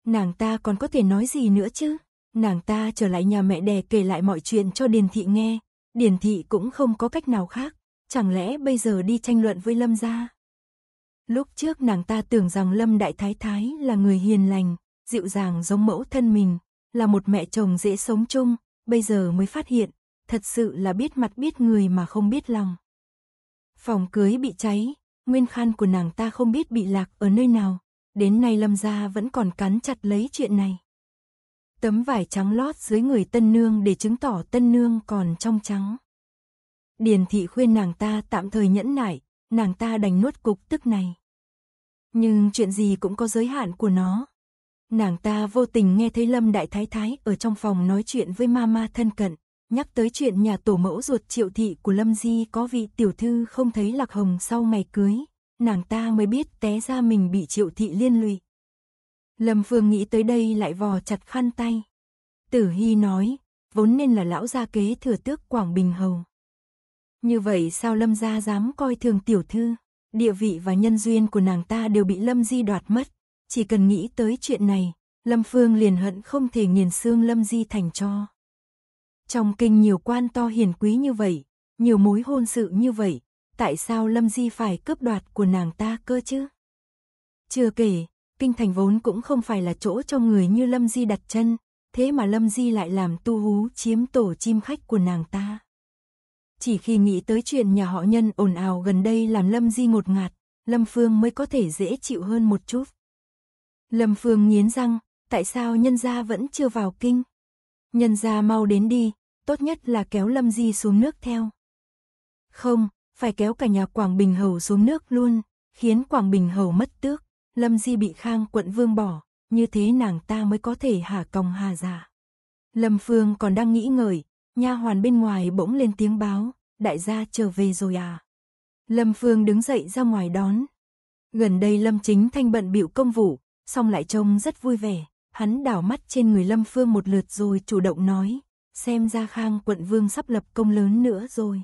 Nàng ta còn có thể nói gì nữa chứ? Nàng ta trở lại nhà mẹ đẻ kể lại mọi chuyện cho Điền Thị nghe. Điền Thị cũng không có cách nào khác. Chẳng lẽ bây giờ đi tranh luận với Lâm gia? Lúc trước nàng ta tưởng rằng Lâm Đại Thái Thái là người hiền lành, dịu dàng giống mẫu thân mình, là một mẹ chồng dễ sống chung, bây giờ mới phát hiện, thật sự là biết mặt biết người mà không biết lòng. Phòng cưới bị cháy, nguyên khăn của nàng ta không biết bị lạc ở nơi nào, Đến nay Lâm gia vẫn còn cắn chặt lấy chuyện này. Tấm vải trắng lót dưới người tân nương để chứng tỏ tân nương còn trong trắng. Điền thị khuyên nàng ta tạm thời nhẫn nại, nàng ta đành nuốt cục tức này. Nhưng chuyện gì cũng có giới hạn của nó. Nàng ta vô tình nghe thấy Lâm Đại Thái Thái ở trong phòng nói chuyện với mama thân cận, nhắc tới chuyện nhà tổ mẫu ruột triệu thị của Lâm Di có vị tiểu thư không thấy Lạc Hồng sau ngày cưới, nàng ta mới biết té ra mình bị triệu thị liên lụy. Lâm Phương nghĩ tới đây lại vò chặt khăn tay. Tử Hy nói, vốn nên là lão gia kế thừa tước Quảng Bình Hầu. Như vậy sao Lâm gia dám coi thường tiểu thư, địa vị và nhân duyên của nàng ta đều bị Lâm Di đoạt mất. Chỉ cần nghĩ tới chuyện này, Lâm Phương liền hận không thể nghiền xương Lâm Di thành cho. Trong kinh nhiều quan to hiền quý như vậy, nhiều mối hôn sự như vậy, tại sao Lâm Di phải cướp đoạt của nàng ta cơ chứ? Chưa kể, kinh thành vốn cũng không phải là chỗ cho người như Lâm Di đặt chân, thế mà Lâm Di lại làm tu hú chiếm tổ chim khách của nàng ta. Chỉ khi nghĩ tới chuyện nhà họ nhân ồn ào gần đây làm Lâm Di ngột ngạt, Lâm Phương mới có thể dễ chịu hơn một chút. Lâm Phương nghiến răng, tại sao nhân gia vẫn chưa vào kinh? Nhân gia mau đến đi, tốt nhất là kéo Lâm Di xuống nước theo. Không, phải kéo cả nhà Quảng Bình Hầu xuống nước luôn, khiến Quảng Bình Hầu mất tước, Lâm Di bị Khang quận vương bỏ, như thế nàng ta mới có thể hả còng hà giả. Dạ. Lâm Phương còn đang nghĩ ngợi, nha hoàn bên ngoài bỗng lên tiếng báo, đại gia trở về rồi à. Lâm Phương đứng dậy ra ngoài đón. Gần đây Lâm Chính Thanh bận bịu công vụ, song lại trông rất vui vẻ, hắn đảo mắt trên người Lâm Phương một lượt rồi chủ động nói, xem ra Khang quận vương sắp lập công lớn nữa rồi.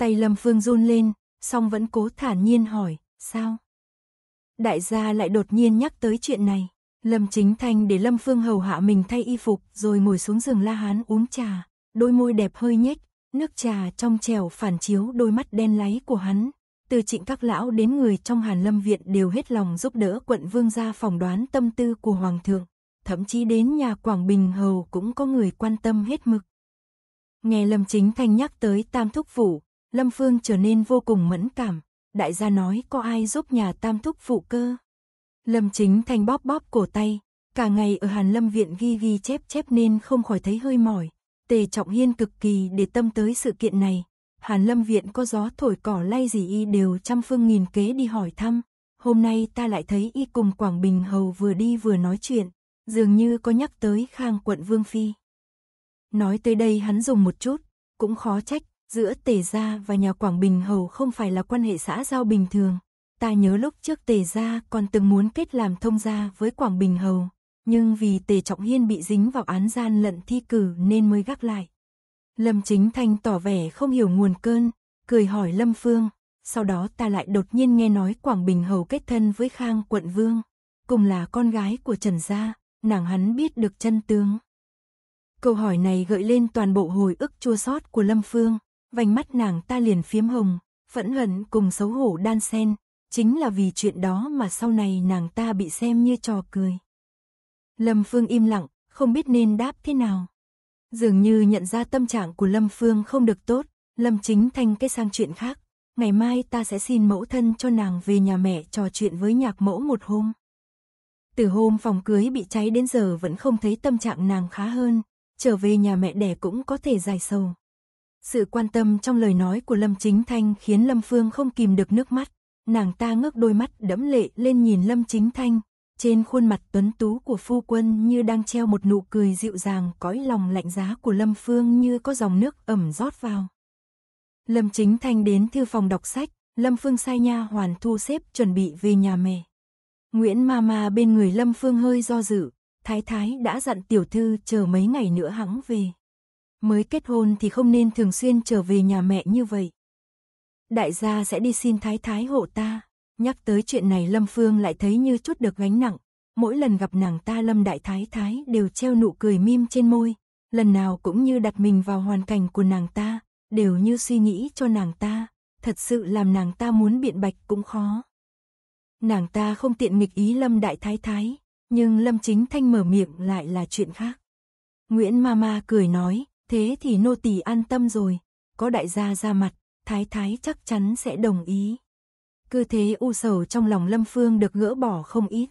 Tay Lâm Phương run lên, song vẫn cố thản nhiên hỏi, sao? Đại gia lại đột nhiên nhắc tới chuyện này. Lâm Chính Thanh để Lâm Phương hầu hạ mình thay y phục rồi ngồi xuống giường La Hán uống trà. Đôi môi đẹp hơi nhếch, nước trà trong trèo phản chiếu đôi mắt đen láy của hắn. Từ trịnh các lão đến người trong Hàn Lâm Viện đều hết lòng giúp đỡ quận vương gia phỏng đoán tâm tư của Hoàng thượng. Thậm chí đến nhà Quảng Bình Hầu cũng có người quan tâm hết mực. Nghe Lâm Chính Thanh nhắc tới Tam Thúc Phủ, Lâm Phương trở nên vô cùng mẫn cảm, đại gia nói có ai giúp nhà tam thúc phụ cơ. Lâm Chính Thanh bóp bóp cổ tay, cả ngày ở Hàn Lâm Viện ghi ghi chép chép nên không khỏi thấy hơi mỏi. Tề Trọng Hiên cực kỳ để tâm tới sự kiện này. Hàn Lâm Viện có gió thổi cỏ lay gì y đều trăm phương nghìn kế đi hỏi thăm. Hôm nay ta lại thấy y cùng Quảng Bình Hầu vừa đi vừa nói chuyện, dường như có nhắc tới Khang quận Vương Phi. Nói tới đây hắn dùng một chút, cũng khó trách Giữa Tề Gia và nhà Quảng Bình hầu không phải là quan hệ xã giao bình thường. Ta nhớ lúc trước Tề Gia còn từng muốn kết làm thông gia với Quảng Bình hầu, nhưng vì Tề Trọng Hiên bị dính vào án gian lận thi cử nên mới gác lại. Lâm Chính Thanh tỏ vẻ không hiểu nguồn cơn, cười hỏi Lâm Phương, sau đó ta lại đột nhiên nghe nói Quảng Bình hầu kết thân với Khang quận vương, cùng là con gái của Trần Gia, nàng hắn biết được chân tướng. Câu hỏi này gợi lên toàn bộ hồi ức chua xót của Lâm Phương, vành mắt nàng ta liền phiếm hồng, phẫn hận cùng xấu hổ đan sen, chính là vì chuyện đó mà sau này nàng ta bị xem như trò cười. Lâm Phương im lặng, không biết nên đáp thế nào. Dường như nhận ra tâm trạng của Lâm Phương không được tốt, Lâm Chính Thanh cái sang chuyện khác. Ngày mai ta sẽ xin mẫu thân cho nàng về nhà mẹ trò chuyện với nhạc mẫu một hôm. Từ hôm phòng cưới bị cháy đến giờ vẫn không thấy tâm trạng nàng khá hơn, trở về nhà mẹ đẻ cũng có thể dài sầu. Sự quan tâm trong lời nói của Lâm Chính Thanh khiến Lâm Phương không kìm được nước mắt. Nàng ta ngước đôi mắt đẫm lệ lên nhìn Lâm Chính Thanh. Trên khuôn mặt tuấn tú của phu quân như đang treo một nụ cười dịu dàng cõi lòng lạnh giá của Lâm Phương như có dòng nước ẩm rót vào. Lâm Chính Thanh đến thư phòng đọc sách, Lâm Phương sai nha hoàn thu xếp chuẩn bị về nhà mẹ. Nguyễn Mama bên người Lâm Phương hơi do dự, Thái Thái đã dặn tiểu thư chờ mấy ngày nữa hắn về. Mới kết hôn thì không nên thường xuyên trở về nhà mẹ như vậy. Đại gia sẽ đi xin thái thái hộ ta. Nhắc tới chuyện này Lâm Phương lại thấy như chút được gánh nặng. Mỗi lần gặp nàng ta Lâm Đại Thái Thái đều treo nụ cười mim trên môi. Lần nào cũng như đặt mình vào hoàn cảnh của nàng ta, đều như suy nghĩ cho nàng ta. Thật sự làm nàng ta muốn biện bạch cũng khó. Nàng ta không tiện nghịch ý Lâm Đại Thái Thái, nhưng Lâm Chính Thanh mở miệng lại là chuyện khác. Nguyễn Mama cười nói, Thế thì nô tỳ an tâm rồi, có đại gia ra mặt, thái thái chắc chắn sẽ đồng ý. Cứ thế u sầu trong lòng Lâm Phương được gỡ bỏ không ít.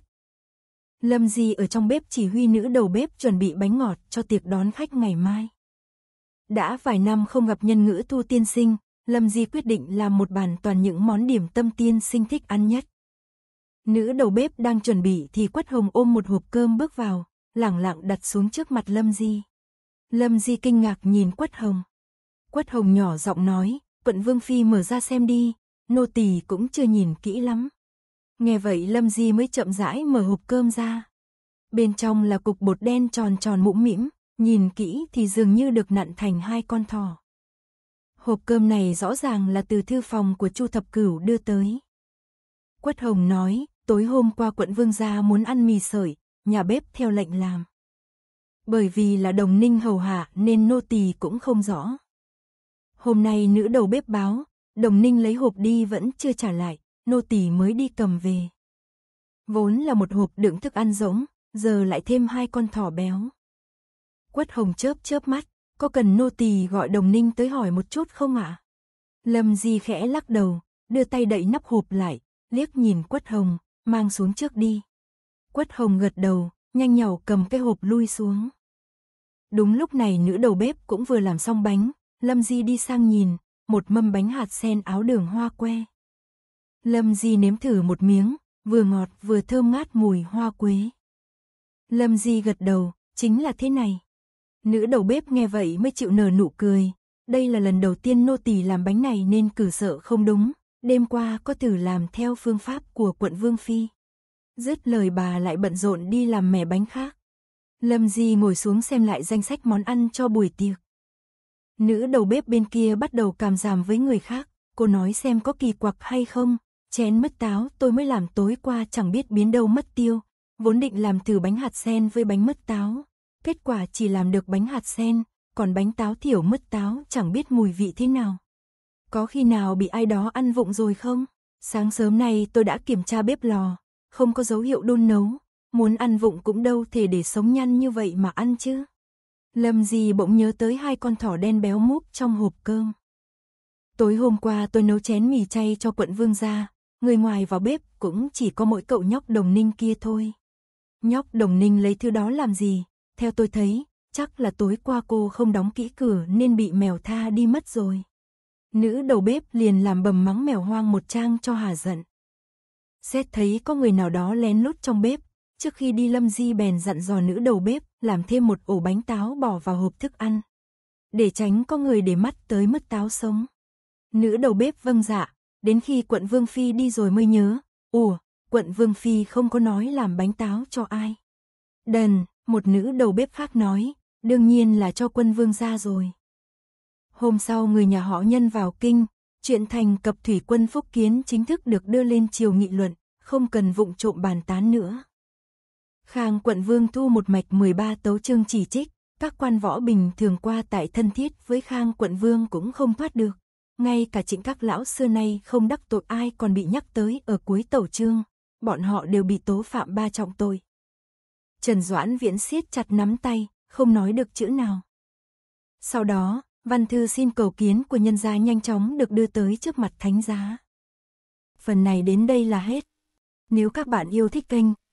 Lâm Di ở trong bếp chỉ huy nữ đầu bếp chuẩn bị bánh ngọt cho tiệc đón khách ngày mai. Đã vài năm không gặp nhân ngữ thu tiên sinh, Lâm Di quyết định làm một bàn toàn những món điểm tâm tiên sinh thích ăn nhất. Nữ đầu bếp đang chuẩn bị thì Quất Hồng ôm một hộp cơm bước vào, lẳng lặng đặt xuống trước mặt Lâm Di. Lâm Di kinh ngạc nhìn Quất Hồng. Quất Hồng nhỏ giọng nói, quận Vương Phi mở ra xem đi, nô tỳ cũng chưa nhìn kỹ lắm. Nghe vậy Lâm Di mới chậm rãi mở hộp cơm ra. Bên trong là cục bột đen tròn tròn mũm mĩm, nhìn kỹ thì dường như được nặn thành hai con thỏ. Hộp cơm này rõ ràng là từ thư phòng của Chu Thập Cửu đưa tới. Quất Hồng nói, tối hôm qua quận Vương gia muốn ăn mì sợi, nhà bếp theo lệnh làm. Bởi vì là đồng ninh hầu hạ nên nô tỳ cũng không rõ. Hôm nay nữ đầu bếp báo, đồng ninh lấy hộp đi vẫn chưa trả lại, nô tỳ mới đi cầm về. Vốn là một hộp đựng thức ăn rỗng, giờ lại thêm hai con thỏ béo. Quất hồng chớp chớp mắt, có cần nô tỳ gọi đồng ninh tới hỏi một chút không ạ? Lâm Di khẽ lắc đầu, đưa tay đậy nắp hộp lại, liếc nhìn Quất Hồng, mang xuống trước đi. Quất Hồng gật đầu, nhanh nhỏ cầm cái hộp lui xuống. Đúng lúc này nữ đầu bếp cũng vừa làm xong bánh, Lâm Di đi sang nhìn, một mâm bánh hạt sen áo đường hoa que. Lâm Di nếm thử một miếng, vừa ngọt vừa thơm ngát mùi hoa quế. Lâm Di gật đầu, chính là thế này. Nữ đầu bếp nghe vậy mới chịu nở nụ cười. Đây là lần đầu tiên nô tỳ làm bánh này nên cử sợ không đúng. Đêm qua có thử làm theo phương pháp của quận Vương Phi. Dứt lời bà lại bận rộn đi làm mẻ bánh khác. Lâm Di ngồi xuống xem lại danh sách món ăn cho buổi tiệc. Nữ đầu bếp bên kia bắt đầu càm giảm với người khác, cô nói xem có kỳ quặc hay không, chén mất táo tôi mới làm tối qua chẳng biết biến đâu mất tiêu, vốn định làm từ bánh hạt sen với bánh mứt táo, kết quả chỉ làm được bánh hạt sen, còn bánh táo thiểu mứt táo chẳng biết mùi vị thế nào. Có khi nào bị ai đó ăn vụng rồi không? Sáng sớm nay tôi đã kiểm tra bếp lò, không có dấu hiệu đun nấu, muốn ăn vụng cũng đâu thể để sống nhăn như vậy mà ăn chứ. Lâm Di bỗng nhớ tới hai con thỏ đen béo múp trong hộp cơm. Tối hôm qua tôi nấu chén mì chay cho quận vương gia, người ngoài vào bếp cũng chỉ có mỗi cậu nhóc đồng ninh kia thôi. Nhóc đồng ninh lấy thứ đó làm gì, theo tôi thấy, chắc là tối qua cô không đóng kỹ cửa nên bị mèo tha đi mất rồi. Nữ đầu bếp liền làm bầm mắng mèo hoang một trang cho hà giận. Xét thấy có người nào đó lén lút trong bếp, Trước khi đi Lâm Di bèn dặn dò nữ đầu bếp, làm thêm một ổ bánh táo bỏ vào hộp thức ăn. Để tránh có người để mắt tới mất táo sống. Nữ đầu bếp vâng dạ, đến khi quận Vương Phi đi rồi mới nhớ, ủa, quận Vương Phi không có nói làm bánh táo cho ai. Đần, một nữ đầu bếp khác nói, đương nhiên là cho quân Vương ra rồi. Hôm sau người nhà họ nhân vào kinh, chuyện thành cập thủy quân phúc kiến chính thức được đưa lên chiều nghị luận, không cần vụng trộm bàn tán nữa. Khang quận vương thu một mạch 13 tấu chương chỉ trích, các quan võ bình thường qua tại thân thiết với Khang quận vương cũng không thoát được. Ngay cả trịnh các lão xưa nay không đắc tội ai còn bị nhắc tới ở cuối tẩu chương, bọn họ đều bị tố phạm ba trọng tội. Trần Doãn Viễn siết chặt nắm tay, không nói được chữ nào. Sau đó, văn thư xin cầu kiến của nhân gia nhanh chóng được đưa tới trước mặt thánh giá. Phần này đến đây là hết. Nếu các bạn yêu thích kênh,